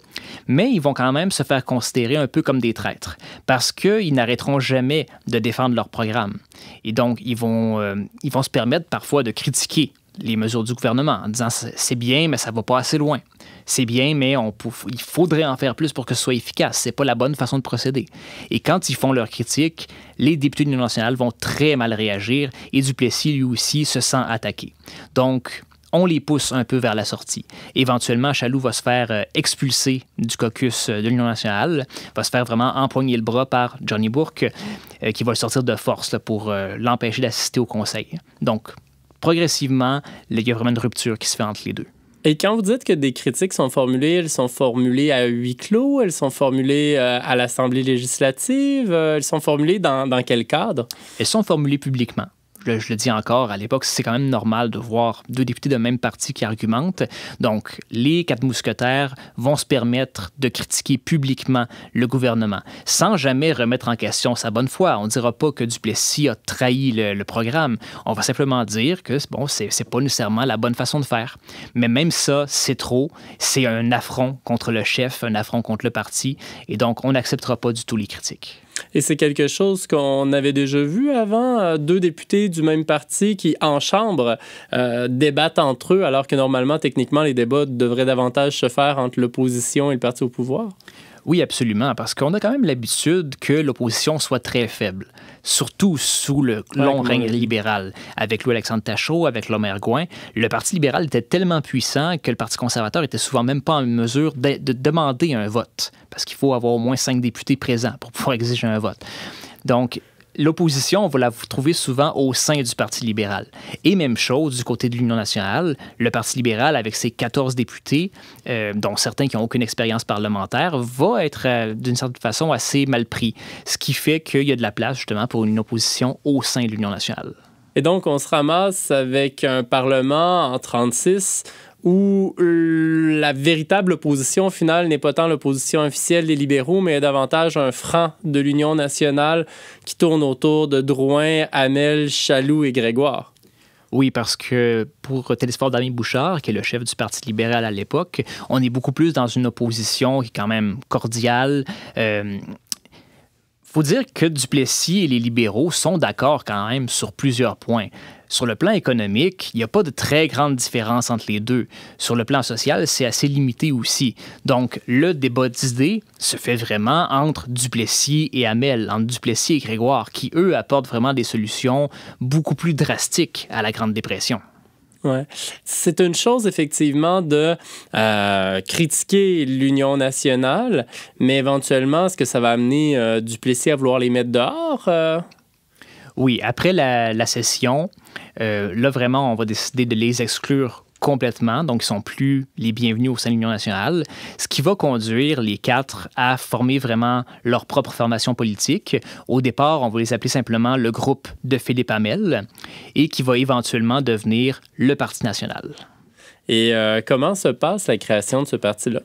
mais ils vont quand même se faire considérer un peu comme des traîtres, parce qu'ils n'arrêteront jamais de défendre leur programme. Et donc, ils vont, ils vont se permettre parfois de critiquer les mesures du gouvernement en disant c'est bien, mais ça va pas assez loin. C'est bien, mais il faudrait en faire plus pour que ce soit efficace. C'est pas la bonne façon de procéder. Et quand ils font leur critique, les députés de l'Union nationale vont très mal réagir et Duplessis, lui aussi, se sent attaqué. Donc, on les pousse un peu vers la sortie. Éventuellement, Chaloux va se faire euh, expulser du caucus euh, de l'Union nationale, va se faire vraiment empoigner le bras par Johnny Bourque, euh, qui va le sortir de force pour l'empêcher d'assister au Conseil. Donc, progressivement, il y a vraiment une rupture qui se fait entre les deux. Et quand vous dites que des critiques sont formulées, elles sont formulées à huis clos, elles sont formulées euh, à l'Assemblée législative, euh, elles sont formulées dans, dans quel cadre? Elles sont formulées publiquement je le dis encore, à l'époque, c'est quand même normal de voir deux députés de même parti qui argumentent. Donc, les quatre mousquetaires vont se permettre de critiquer publiquement le gouvernement, sans jamais remettre en question sa bonne foi. On ne dira pas que Duplessis a trahi le, programme. On va simplement dire que, bon, c'est pas nécessairement la bonne façon de faire. Mais même ça, c'est trop. C'est un affront contre le chef, un affront contre le parti. Et donc, on n'acceptera pas du tout les critiques. Et c'est quelque chose qu'on avait déjà vu avant. Euh, deux députés du même parti qui, en chambre, euh, débattent entre eux, alors que normalement, techniquement, les débats devraient davantage se faire entre l'opposition et le parti au pouvoir. Oui, absolument, parce qu'on a quand même l'habitude que l'opposition soit très faible surtout sous le long règne libéral, avec Louis-Alexandre Tachot, avec Lomer Gouin. Le Parti libéral était tellement puissant que le Parti conservateur était souvent même pas en mesure de, de demander un vote, parce qu'il faut avoir au moins cinq députés présents pour pouvoir [laughs] exiger un vote. Donc, l'opposition, on va la trouver souvent au sein du Parti libéral. Et même chose du côté de l'Union nationale, le Parti libéral, avec ses 14 députés, euh, dont certains qui n'ont aucune expérience parlementaire, va être euh, d'une certaine façon assez mal pris, ce qui fait qu'il y a de la place justement pour une opposition au sein de l'Union nationale. Et donc, on se ramasse avec un Parlement en 36 où la véritable opposition finale n'est pas tant l'opposition officielle des libéraux, mais davantage un franc de l'Union nationale qui tourne autour de Drouin, Hamel, Chaloux et Grégoire. Oui, parce que pour Télésphore d'Ami Bouchard, qui est le chef du Parti libéral à l'époque, on est beaucoup plus dans une opposition qui est quand même cordiale. Il euh, faut dire que Duplessis et les libéraux sont d'accord quand même sur plusieurs points. Sur le plan économique, il n'y a pas de très grande différence entre les deux. Sur le plan social, c'est assez limité aussi. Donc, le débat d'idées se fait vraiment entre Duplessis et Hamel, entre Duplessis et Grégoire, qui, eux, apportent vraiment des solutions beaucoup plus drastiques à la Grande Dépression. Ouais. C'est une chose, effectivement, de euh, critiquer l'Union nationale, mais éventuellement, est-ce que ça va amener euh, Duplessis à vouloir les mettre dehors? Euh? Oui, après la, la session, euh, là, vraiment, on va décider de les exclure complètement, donc ils sont plus les bienvenus au sein de l'Union nationale, ce qui va conduire les quatre à former vraiment leur propre formation politique. Au départ, on va les appeler simplement le groupe de Philippe Hamel et qui va éventuellement devenir le Parti national. Et euh, comment se passe la création de ce parti-là?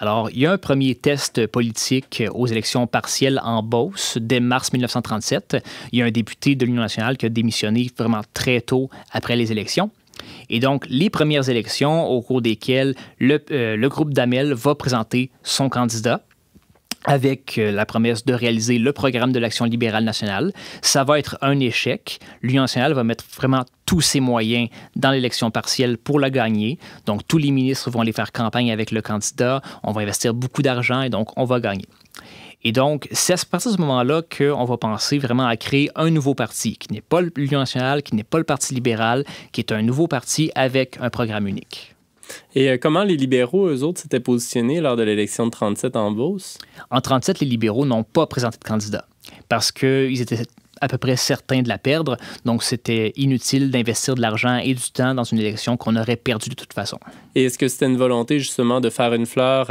Alors, il y a un premier test politique aux élections partielles en Beauce dès mars 1937. Il y a un député de l'Union nationale qui a démissionné vraiment très tôt après les élections. Et donc, les premières élections au cours desquelles le, euh, le groupe d'Amel va présenter son candidat avec euh, la promesse de réaliser le programme de l'Action libérale nationale. Ça va être un échec. L'Union nationale va mettre vraiment tous ses moyens dans l'élection partielle pour la gagner. Donc, tous les ministres vont aller faire campagne avec le candidat. On va investir beaucoup d'argent et donc, on va gagner. Et donc, c'est à partir de ce moment-là qu'on va penser vraiment à créer un nouveau parti qui n'est pas l'Union nationale, qui n'est pas le Parti libéral, qui est un nouveau parti avec un programme unique. Et euh, comment les libéraux, eux autres, s'étaient positionnés lors de l'élection de 37 en Beauce? En 37, les libéraux n'ont pas présenté de candidat parce qu'ils étaient à peu près certains de la perdre, donc c'était inutile d'investir de l'argent et du temps dans une élection qu'on aurait perdue de toute façon. Et est-ce que c'était une volonté justement de faire une fleur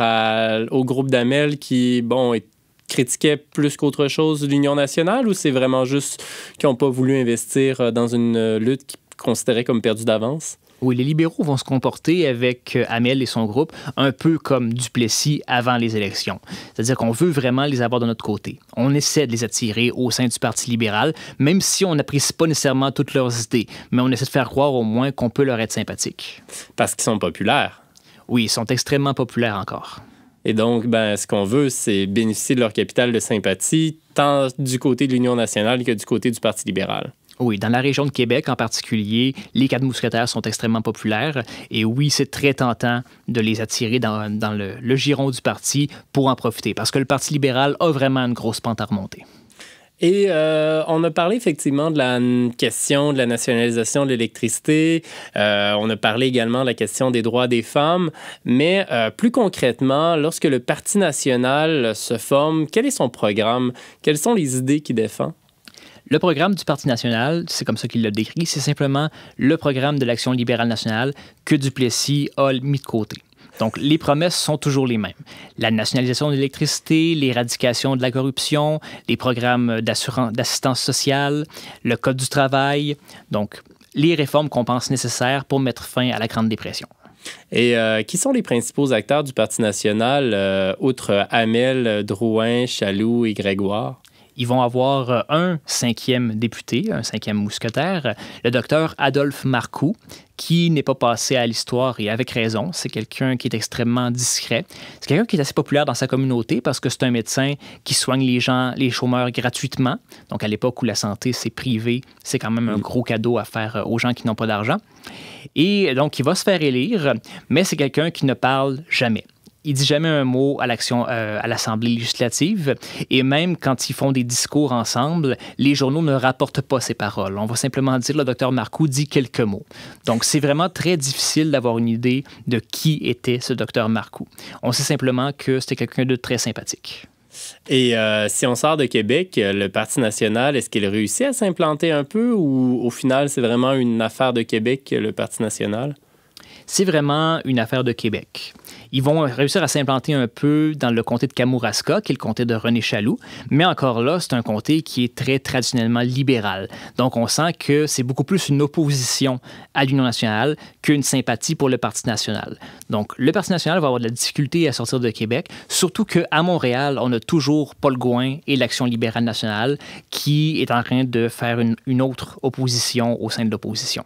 au groupe d'Amel qui, bon, critiquait plus qu'autre chose l'Union nationale ou c'est vraiment juste qu'ils n'ont pas voulu investir euh, dans une euh, lutte qu'ils considéraient comme perdue d'avance? Oui, les libéraux vont se comporter avec Hamel euh, et son groupe un peu comme Duplessis avant les élections. C'est-à-dire qu'on veut vraiment les avoir de notre côté. On essaie de les attirer au sein du Parti libéral, même si on n'apprécie pas nécessairement toutes leurs idées, mais on essaie de faire croire au moins qu'on peut leur être sympathique. Parce qu'ils sont populaires. Oui, ils sont extrêmement populaires encore. Et donc, ben, ce qu'on veut, c'est bénéficier de leur capital de sympathie, tant du côté de l'Union nationale que du côté du Parti libéral. Oui, dans la région de Québec en particulier, les quatre mousquetaires sont extrêmement populaires. Et oui, c'est très tentant de les attirer dans, le, giron du parti pour en profiter, parce que le Parti libéral a vraiment une grosse pente à remonter. Et euh, on a parlé effectivement de la mm, question de la nationalisation de l'électricité. Euh, on a parlé également de la question des droits des femmes. Mais euh, plus concrètement, lorsque le Parti national se forme, quel est son programme? Quelles sont les idées qu'il défend? Le programme du Parti national, c'est comme ça qu'il l'a décrit, c'est simplement le programme de l'Action libérale nationale que Duplessis a mis de côté. Donc, les promesses sont toujours les mêmes. La nationalisation de l'électricité, l'éradication de la corruption, les programmes d'assistance sociale, le Code du travail, donc les réformes qu'on pense nécessaires pour mettre fin à la Grande Dépression. Et euh, qui sont les principaux acteurs du Parti national, euh, outre Hamel, Drouin, Chaloux et Grégoire? Ils vont avoir euh, un cinquième député, un cinquième mousquetaire, le docteur Adolphe Marcoux, qui n'est pas passé à l'histoire et avec raison. C'est quelqu'un qui est extrêmement discret. C'est quelqu'un qui est assez populaire dans sa communauté parce que c'est un médecin qui soigne les gens, les chômeurs gratuitement. Donc à l'époque où la santé c'est privé, c'est quand même un gros cadeau à faire euh, aux gens qui n'ont pas d'argent. Et donc il va se faire élire, mais c'est quelqu'un qui ne parle jamais il dit jamais un mot euh, à l'Assemblée législative et même quand ils font des discours ensemble, les journaux ne rapportent pas ses paroles. On va simplement dire le docteur Marcoux dit quelques mots. Donc c'est vraiment très difficile d'avoir une idée de qui était ce docteur Marcoux. On sait simplement que c'était quelqu'un de très sympathique. Et euh, si on sort de Québec, le Parti national, est-ce qu'il réussit à s'implanter un peu ou au final c'est vraiment une affaire de Québec, le Parti national? c'est vraiment une affaire de Québec. Ils vont réussir à s'implanter un peu dans le comté de Kamouraska, qui est le comté de René Chaloux, mais encore là, c'est un comté qui est très traditionnellement libéral. Donc, on sent que c'est beaucoup plus une opposition à l'Union nationale qu'une sympathie pour le Parti national. Donc, le Parti national va avoir de la difficulté à sortir de Québec, surtout qu'à Montréal, on a toujours Paul Gouin et l'Action libérale nationale qui est en train de faire une, une autre opposition au sein de l'opposition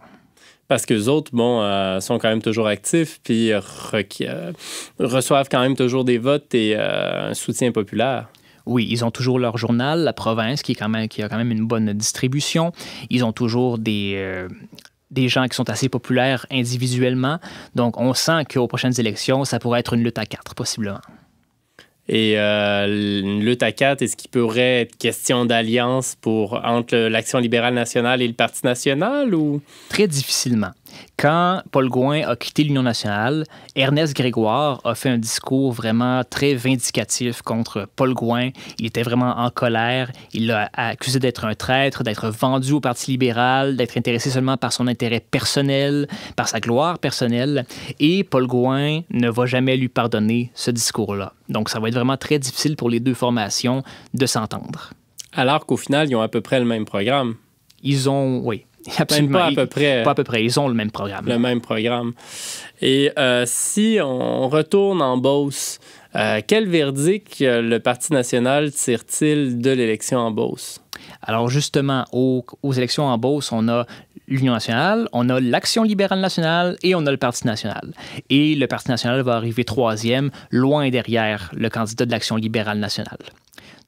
parce que les autres, bon, euh, sont quand même toujours actifs, puis euh, euh, reçoivent quand même toujours des votes et un soutien populaire. Oui, ils ont toujours leur journal, la province, qui, est quand même, qui a quand même une bonne distribution. Ils ont toujours des des gens qui sont assez populaires individuellement. Donc, on sent qu'aux prochaines élections, ça pourrait être une lutte à quatre, possiblement. Et euh, le une est-ce qu'il pourrait être question d'alliance pour entre l'Action libérale nationale et le Parti national ou Très difficilement. Quand Paul Gouin a quitté l'Union nationale, Ernest Grégoire a fait un discours vraiment très vindicatif contre Paul Gouin. Il était vraiment en colère. Il l'a accusé d'être un traître, d'être vendu au Parti libéral, d'être intéressé seulement par son intérêt personnel, par sa gloire personnelle. Et Paul Gouin ne va jamais lui pardonner ce discours-là. Donc, ça va être vraiment très difficile pour les deux formations de s'entendre. Alors qu'au final, ils ont à peu près le même programme. Ils ont, oui, pas à peu près. Pas à peu près. Ils ont le même programme. Le même programme. Et euh, si on retourne en Beauce, euh, quel verdict euh, le Parti national tire-t-il de l'élection en Beauce? Alors justement, aux, aux, élections en Beauce, on a l'Union nationale, on a l'Action libérale nationale et on a le Parti national. Et le Parti national va arriver troisième, loin derrière le candidat de l'Action libérale nationale.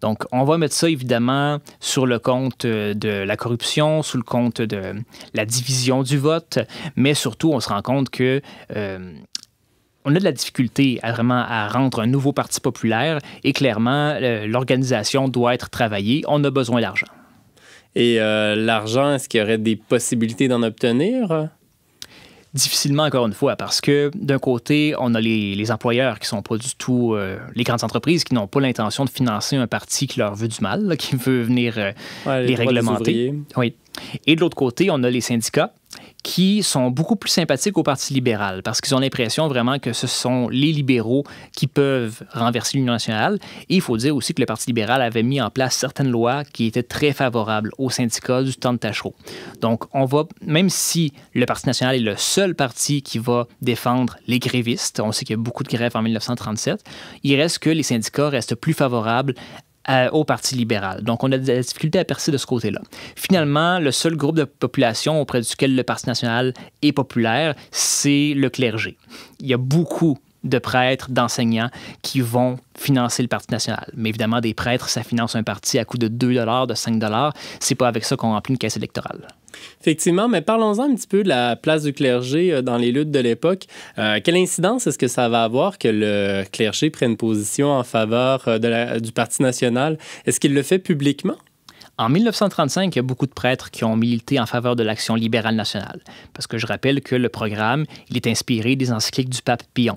Donc, on va mettre ça évidemment sur le compte euh, de la corruption, sur le compte de la division du vote, mais surtout, on se rend compte que euh, on a de la difficulté à vraiment à rendre un nouveau parti populaire et clairement, l'organisation doit être travaillée. On a besoin d'argent. Et euh, l'argent, est-ce qu'il y aurait des possibilités d'en obtenir? difficilement, encore une fois, parce que d'un côté, on a les, employeurs qui sont pas du tout euh, les grandes entreprises qui n'ont pas l'intention de financer un parti qui leur veut du mal, qui veut venir euh, les, les réglementer. Oui. Et de l'autre côté, on a les syndicats qui sont beaucoup plus sympathiques au Parti libéral parce qu'ils ont l'impression vraiment que ce sont les libéraux qui peuvent renverser l'Union nationale. Et il faut dire aussi que le Parti libéral avait mis en place certaines lois qui étaient très favorables aux syndicats du temps de Tachereau. Donc, on va, même si le Parti national est le seul parti qui va défendre les grévistes, on sait qu'il y a beaucoup de grèves en 1937, il reste que les syndicats restent plus favorables euh, au Parti libéral. Donc, on a des difficultés à percer de ce côté-là. Finalement, le seul groupe de population auprès duquel le Parti national est populaire, c'est le clergé. Il y a beaucoup de prêtres, d'enseignants qui vont financer le Parti national. Mais évidemment, des prêtres, ça finance un parti à coût de 2 de 5 C'est pas avec ça qu'on remplit une caisse électorale. Effectivement, mais parlons-en un petit peu de la place du clergé euh, dans les luttes de l'époque. Euh, quelle incidence est-ce que ça va avoir que le clergé prenne position en faveur euh, du Parti national? Est-ce qu'il le fait publiquement? En 1935, il y a beaucoup de prêtres qui ont milité en faveur de l'action libérale nationale, parce que je rappelle que le programme, il est inspiré des encycliques du pape Pie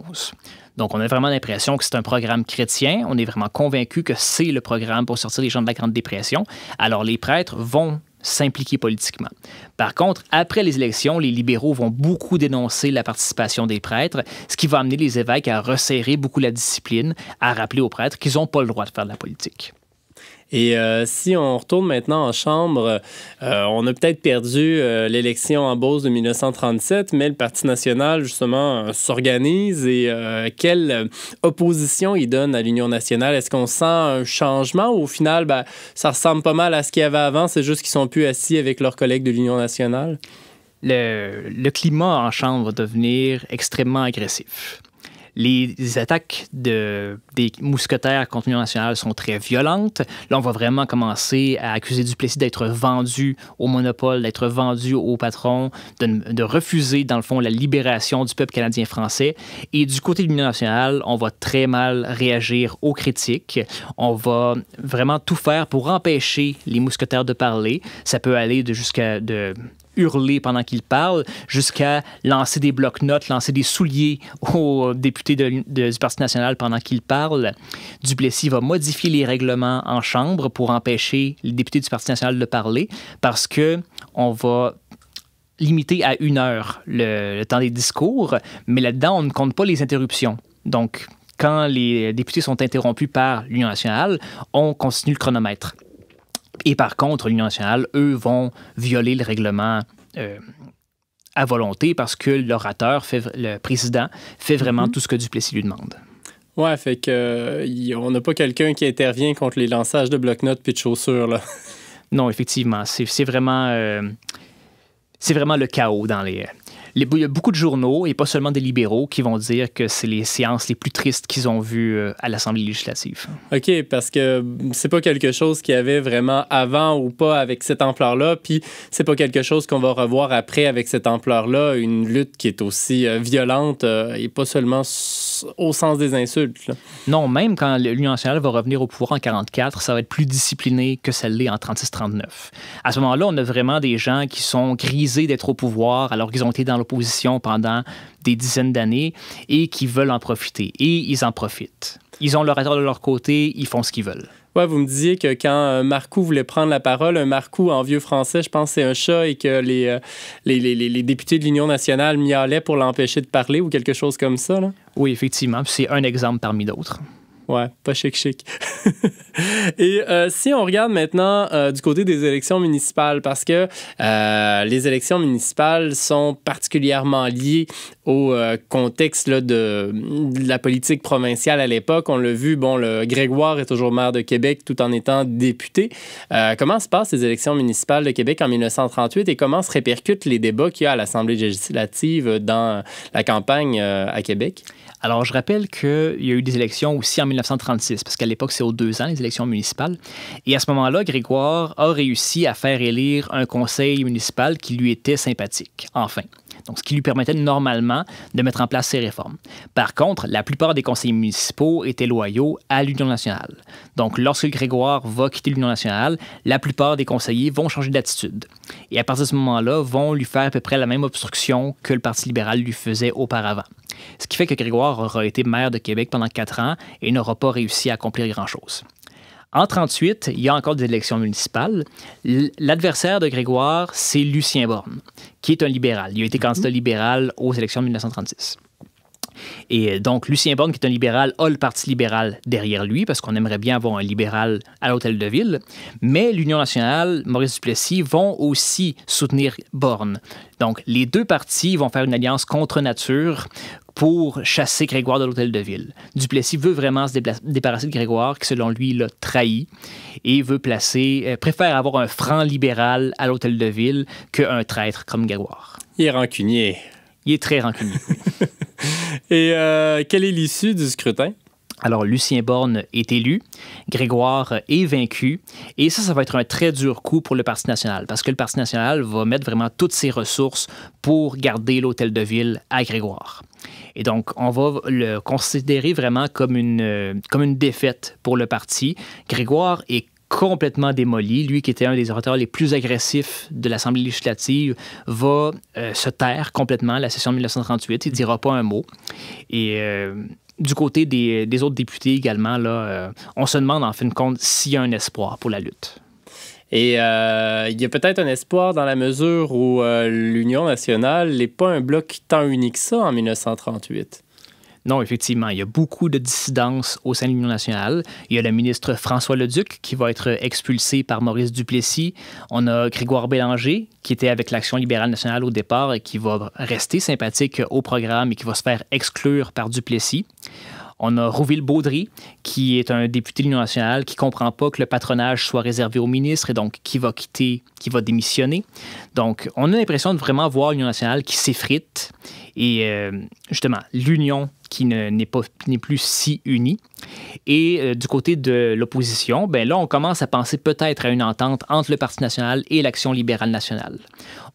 Donc, on a vraiment l'impression que c'est un programme chrétien. On est vraiment convaincu que c'est le programme pour sortir les gens de la Grande Dépression. Alors, les prêtres vont s'impliquer politiquement. Par contre, après les élections, les libéraux vont beaucoup dénoncer la participation des prêtres, ce qui va amener les évêques à resserrer beaucoup la discipline, à rappeler aux prêtres qu'ils n'ont pas le droit de faire de la politique. Et euh, si on retourne maintenant en Chambre, euh, on a peut-être perdu euh, l'élection en Beauce de 1937, mais le Parti national, justement, s'organise et quelle opposition il donne à l'Union nationale? Est-ce qu'on sent un changement ou au final, ben, ça ressemble pas mal à ce qu'il y avait avant, c'est juste qu'ils sont plus assis avec leurs collègues de l'Union nationale? Le, le climat en Chambre va devenir extrêmement agressif. Les, attaques des mousquetaires contre l'Union nationale sont très violentes. Là, on va vraiment commencer à accuser Duplessis d'être vendu au monopole, d'être vendu au patron, de, refuser, dans le fond, la libération du peuple canadien-français. Et du côté de l'Union nationale, on va très mal réagir aux critiques. On va vraiment tout faire pour empêcher les mousquetaires de parler. Ça peut aller de jusqu'à de hurler pendant qu'il parle, jusqu'à lancer des blocs-notes, lancer des souliers aux députés du Parti national pendant qu'il parle. Duplessis va modifier les règlements en Chambre pour empêcher les députés du Parti national de parler parce que on va limiter à une heure le, le temps des discours, mais là-dedans, on ne compte pas les interruptions. Donc, quand les députés sont interrompus par l'Union nationale, on continue le chronomètre. Et par contre, l'Union nationale, eux, vont violer le règlement. Euh, à volonté parce que l'orateur, le président, fait vraiment mhm. tout ce que Duplessis lui demande. Ouais, fait que on n'a pas quelqu'un qui intervient contre les lançages de bloc-notes et de chaussures Non, effectivement, c'est vraiment euh, c'est vraiment le chaos dans les il y a beaucoup de journaux, et pas seulement des libéraux, qui vont dire que c'est les séances les plus tristes qu'ils ont vues euh, à l'Assemblée législative. OK, parce que mm, c'est pas quelque chose qu'il y avait vraiment avant ou pas avec cette ampleur-là, puis c'est pas quelque chose qu'on va revoir après avec cette ampleur-là, une lutte qui est aussi euh, violente euh, et pas seulement au sens des insultes. Non, même quand l'Union nationale va revenir au pouvoir en 44, ça va être plus discipliné que celle-là en 36-39. À ce moment-là, on a vraiment des gens qui sont grisés d'être au pouvoir alors qu'ils ont été dans le opposition pendant des dizaines d'années et qui veulent en profiter. Et ils en profitent. Ils ont leur état de leur côté, ils font ce qu'ils veulent. Ouais, vous me disiez que quand euh, Marcou voulait prendre la parole, un Marcou en vieux français, je pense c'est un chat et que les, euh, les, députés de l'Union nationale miaulaient pour l'empêcher de parler ou quelque chose comme ça. Oui, effectivement. C'est un exemple parmi d'autres. Ouais, pas chic chic. [laughs] Et euh, si on regarde maintenant euh, du côté des élections municipales, parce que euh, les élections municipales sont particulièrement liées au contexte là, de, la politique provinciale à l'époque. On l'a vu, bon, le Grégoire est toujours maire de Québec tout en étant député. comment se passent les élections municipales de Québec en 1938 et comment se répercutent les débats qu'il y a à l'Assemblée législative dans la campagne à Québec? Alors, je rappelle qu'il y a eu des élections aussi en 1936, parce qu'à l'époque, c'est aux deux ans, les élections municipales. Et à ce moment-là, Grégoire a réussi à faire élire un conseil municipal qui lui était sympathique, enfin. Donc, ce qui lui permettait normalement de mettre en place ses réformes. Par contre, la plupart des conseillers municipaux étaient loyaux à l'Union nationale. Donc, lorsque Grégoire va quitter l'Union nationale, la plupart des conseillers vont changer d'attitude. Et à partir de ce moment-là, vont lui faire à peu près la même obstruction que le Parti libéral lui faisait auparavant. Ce qui fait que Grégoire aura été maire de Québec pendant quatre ans et n'aura pas réussi à accomplir grand-chose. En 38, il y a encore des élections municipales. L'adversaire de Grégoire, c'est Lucien Borne, qui est un libéral. Il a été mhm. candidat libéral aux élections de 1936. Et donc, Lucien Borne, qui est un libéral, a le Parti libéral derrière lui, parce qu'on aimerait bien avoir un libéral à l'hôtel de ville. Mais l'Union nationale, Maurice Duplessis, vont aussi soutenir Borne. Donc, les deux partis vont faire une alliance contre nature pour chasser Grégoire de l'hôtel de ville. Duplessis veut vraiment se débarrasser de Grégoire, qui selon lui l'a trahi, et veut placer, euh, préfère avoir un franc libéral à l'hôtel de ville qu'un traître comme Grégoire. Il est rancunier. Il est très rancunier. [laughs] et euh, quelle est l'issue du scrutin? Alors, Lucien Borne est élu, Grégoire est vaincu, et ça, ça va être un très dur coup pour le Parti national, parce que le Parti national va mettre vraiment toutes ses ressources pour garder l'hôtel de ville à Grégoire. Et donc, on va le considérer vraiment comme une, euh, comme une défaite pour le parti. Grégoire est complètement démoli. Lui, qui était un des orateurs les plus agressifs de l'Assemblée législative, va euh, se taire complètement à la session de 1938. Il ne dira pas un mot. Et euh, du côté des, autres députés également, là, on se demande en fin de compte s'il y a un espoir pour la lutte. Et euh, il y a peut-être un espoir dans la mesure où euh, l'Union nationale n'est pas un bloc tant unique que ça en 1938. Non, effectivement, il y a beaucoup de dissidence au sein de l'Union nationale. Il y a le ministre François Leduc qui va être expulsé par Maurice Duplessis. On a Grégoire Bélanger qui était avec l'Action libérale nationale au départ et qui va rester sympathique au programme et qui va se faire exclure par Duplessis. On a Rouville-Baudry, qui est un député de l'Union nationale qui ne comprend pas que le patronage soit réservé au ministre et donc qui va quitter, qui va démissionner. Donc, on a l'impression de vraiment voir l'Union nationale qui s'effrite. Et euh, justement, l'Union qui n'est plus si uni Et euh, du côté de l'opposition, ben là, on commence à penser peut-être à une entente entre le Parti national et l'Action libérale nationale.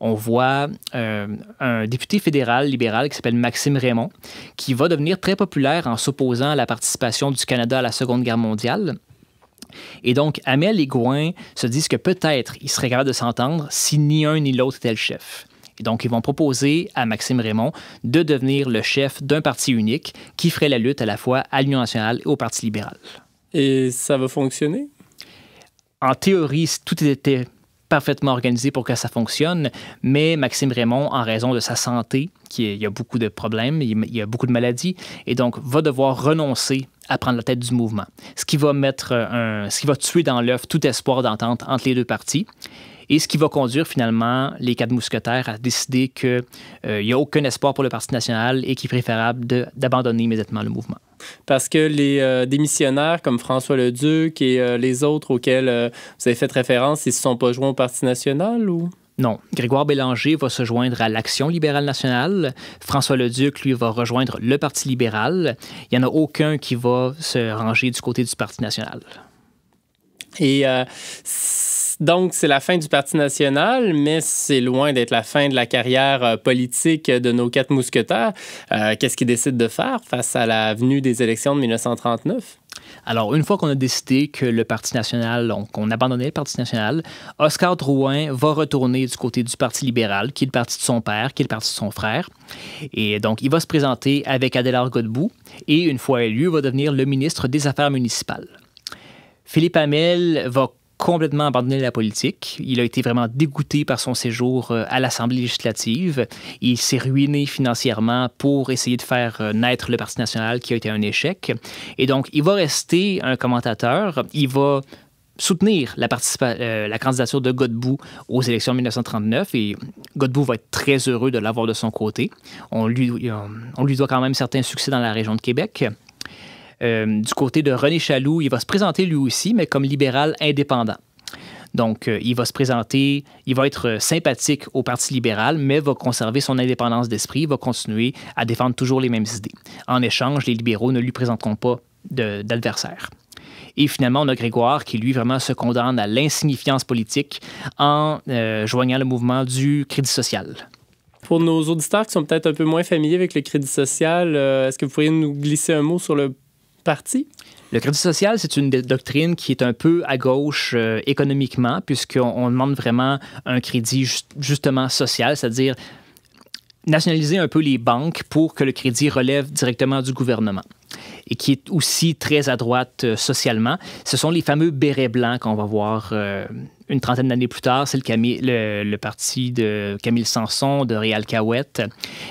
On voit euh, un député fédéral libéral qui s'appelle Maxime Raymond, qui va devenir très populaire en s'opposant à la participation du Canada à la Seconde Guerre mondiale. Et donc, Amel et Gouin se disent que peut-être ils seraient capables de s'entendre si ni un ni l'autre était le chef donc, ils vont proposer à Maxime Raymond de devenir le chef d'un parti unique qui ferait la lutte à la fois à l'Union nationale et au Parti libéral. Et ça va fonctionner? En théorie, tout était parfaitement organisé pour que ça fonctionne, mais Maxime Raymond, en raison de sa santé, qui il y a beaucoup de problèmes, il y a beaucoup de maladies, et donc va devoir renoncer à prendre la tête du mouvement, ce qui va mettre un, ce qui va tuer dans l'œuf tout espoir d'entente entre les deux partis et ce qui va conduire finalement les quatre mousquetaires à décider qu'il n'y euh, a aucun espoir pour le Parti national et qu'il est préférable d'abandonner immédiatement le mouvement. Parce que les euh, démissionnaires comme François Leduc et euh, les autres auxquels vous avez fait référence, ils ne se sont pas joints au Parti national ou? Non. Grégoire Bélanger va se joindre à l'Action libérale nationale. François Leduc, lui, va rejoindre le Parti libéral. Il n'y en a aucun qui va se ranger du côté du Parti national. Et donc c'est la fin du Parti national, mais c'est loin d'être la fin de la carrière euh, politique de nos quatre mousquetaires. Euh, qu'est-ce qu'ils décident de faire face à la venue des élections de 1939? Alors, une fois qu'on a décidé que le Parti national, qu'on abandonnait le Parti national, Oscar Drouin va retourner du côté du Parti libéral, qui est le parti de son père, qui est le parti de son frère. Et donc, il va se présenter avec Adélard Godbout et, une fois élu, va devenir le ministre des Affaires municipales. Philippe Hamel va complètement abandonné la politique. Il a été vraiment dégoûté par son séjour euh, à l'Assemblée législative. Il s'est ruiné financièrement pour essayer de faire euh, naître le Parti national qui a été un échec. Et donc, il va rester un commentateur. Il va soutenir la, euh, la candidature de Godbout aux élections 1939 et Godbout va être très heureux de l'avoir de son côté. on lui doit quand même certains succès dans la région de Québec. Euh, du côté de René Chaloux, il va se présenter lui aussi, mais comme libéral indépendant. Donc, euh, il va se présenter, il va être sympathique au Parti libéral, mais va conserver son indépendance d'esprit, va continuer à défendre toujours les mêmes idées. En échange, les libéraux ne lui présenteront pas d'adversaire. Et finalement, on a Grégoire qui, lui, vraiment se condamne à l'insignifiance politique en euh, joignant le mouvement du Crédit social. Pour nos auditeurs qui sont peut-être un peu moins familiers avec le Crédit social, est-ce que vous pourriez nous glisser un mot sur le le crédit social, c'est une doctrine qui est un peu à gauche euh, économiquement, puisqu'on demande vraiment un crédit justement social, c'est-à-dire nationaliser un peu les banques pour que le crédit relève directement du gouvernement et qui est aussi très à droite euh, socialement. Ce sont les fameux bérets blancs qu'on va voir euh, une trentaine d'années plus tard. C'est le, parti de Camille Sanson, de Réal Cahouette.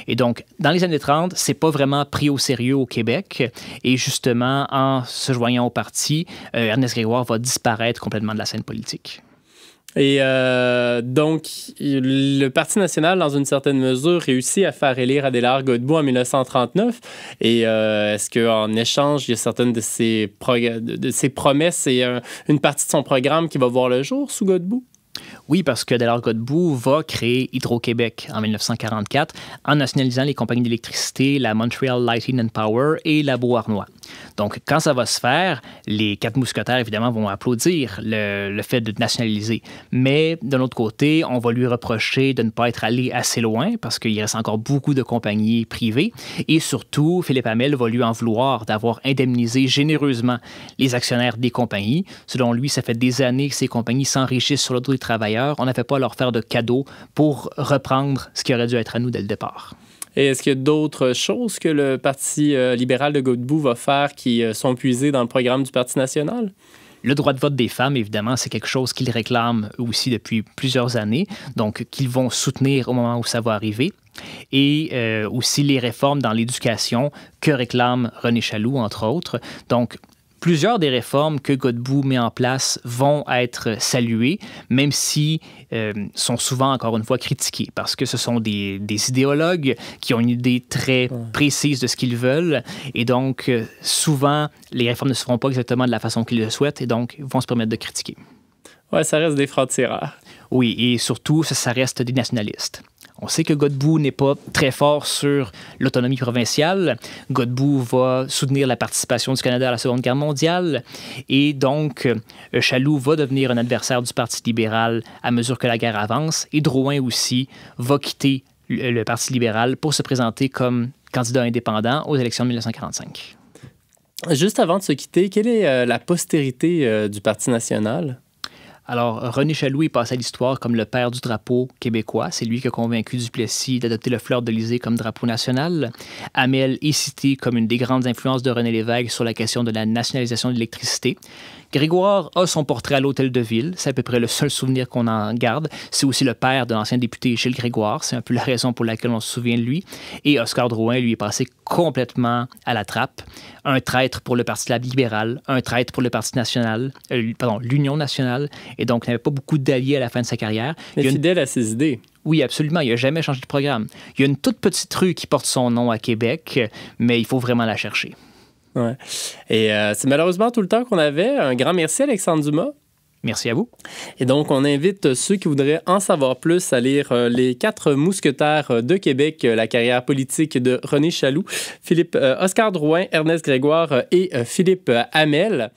Et donc, dans les années 30, c'est pas vraiment pris au sérieux au Québec. Et justement, en se joignant au parti, euh, Ernest Grégoire va disparaître complètement de la scène politique. Et euh, donc, le Parti national, dans une certaine mesure, réussit à faire élire Adélard Godbout en 1939. Et euh, est-ce qu'en échange, il y a certaines de ses, promesses et une partie de son programme qui va voir le jour sous Godbout? Oui, parce que Delors Godbout va créer Hydro-Québec en 1944 en nationalisant les compagnies d'électricité, la Montreal Lighting and Power et la Beauharnois. Donc, quand ça va se faire, les quatre mousquetaires, évidemment, vont applaudir le, fait de nationaliser. Mais d'un autre côté, on va lui reprocher de ne pas être allé assez loin parce qu'il reste encore beaucoup de compagnies privées. Et surtout, Philippe Hamel va lui en vouloir d'avoir indemnisé généreusement les actionnaires des compagnies. Selon lui, ça fait des années que ces compagnies s'enrichissent sur le dos des travailleurs on n'avait fait pas leur faire de cadeaux pour reprendre ce qui aurait dû être à nous dès le départ. Et est-ce qu'il y a d'autres choses que le Parti euh, libéral de Godbout va faire qui euh, sont puisées dans le programme du Parti national? Le droit de vote des femmes, évidemment, c'est quelque chose qu'ils réclament aussi depuis plusieurs années, donc qu'ils vont soutenir au moment où ça va arriver. Et euh, aussi les réformes dans l'éducation que réclame René Chaloux, entre autres. Donc, plusieurs des réformes que Godbout met en place vont être saluées, même si euh, sont souvent, encore une fois, critiquées, parce que ce sont des, des idéologues qui ont une idée très précise de ce qu'ils veulent, et donc euh, souvent, les réformes ne seront pas exactement de la façon qu'ils le souhaitent, et donc vont se permettre de critiquer. Ouais, ça reste des francs-tireurs. Oui, et surtout, ça reste des nationalistes. On sait que Godbout n'est pas très fort sur l'autonomie provinciale. Godbout va soutenir la participation du Canada à la Seconde Guerre mondiale. Et donc, euh, Chaloux va devenir un adversaire du Parti libéral à mesure que la guerre avance. Et Drouin aussi va quitter le Parti libéral pour se présenter comme candidat indépendant aux élections de 1945. Juste avant de se quitter, quelle est euh, la postérité euh, du Parti national? Alors, René Chaloux est passé à l'histoire comme le père du drapeau québécois. C'est lui qui a convaincu Duplessis d'adopter le fleur d'Elysée comme drapeau national. Amel est cité comme une des grandes influences de René Lévesque sur la question de la nationalisation de l'électricité. Grégoire a son portrait à l'hôtel de ville. C'est à peu près le seul souvenir qu'on en garde. C'est aussi le père de l'ancien député Gilles Grégoire. C'est un peu la raison pour laquelle on se souvient de lui. Et Oscar Drouin, lui, est passé complètement à la trappe. Un traître pour le Parti libéral, un traître pour le Parti national, euh, l'Union nationale. Et donc, il n'avait pas beaucoup d'alliés à la fin de sa carrière. Mais il fidèle à ses idées. Oui, absolument. Il n'a jamais changé de programme. Il y a une toute petite rue qui porte son nom à Québec, mais il faut vraiment la chercher. Et euh, c'est malheureusement tout le temps qu'on avait. Un grand merci, Alexandre Dumas. Merci à vous. Et donc, on invite ceux qui voudraient en savoir plus à lire euh, Les Quatre Mousquetaires de Québec, euh, la carrière politique de René Chaloux, Philippe, Oscar Drouin, Ernest Grégoire et Philippe Hamel.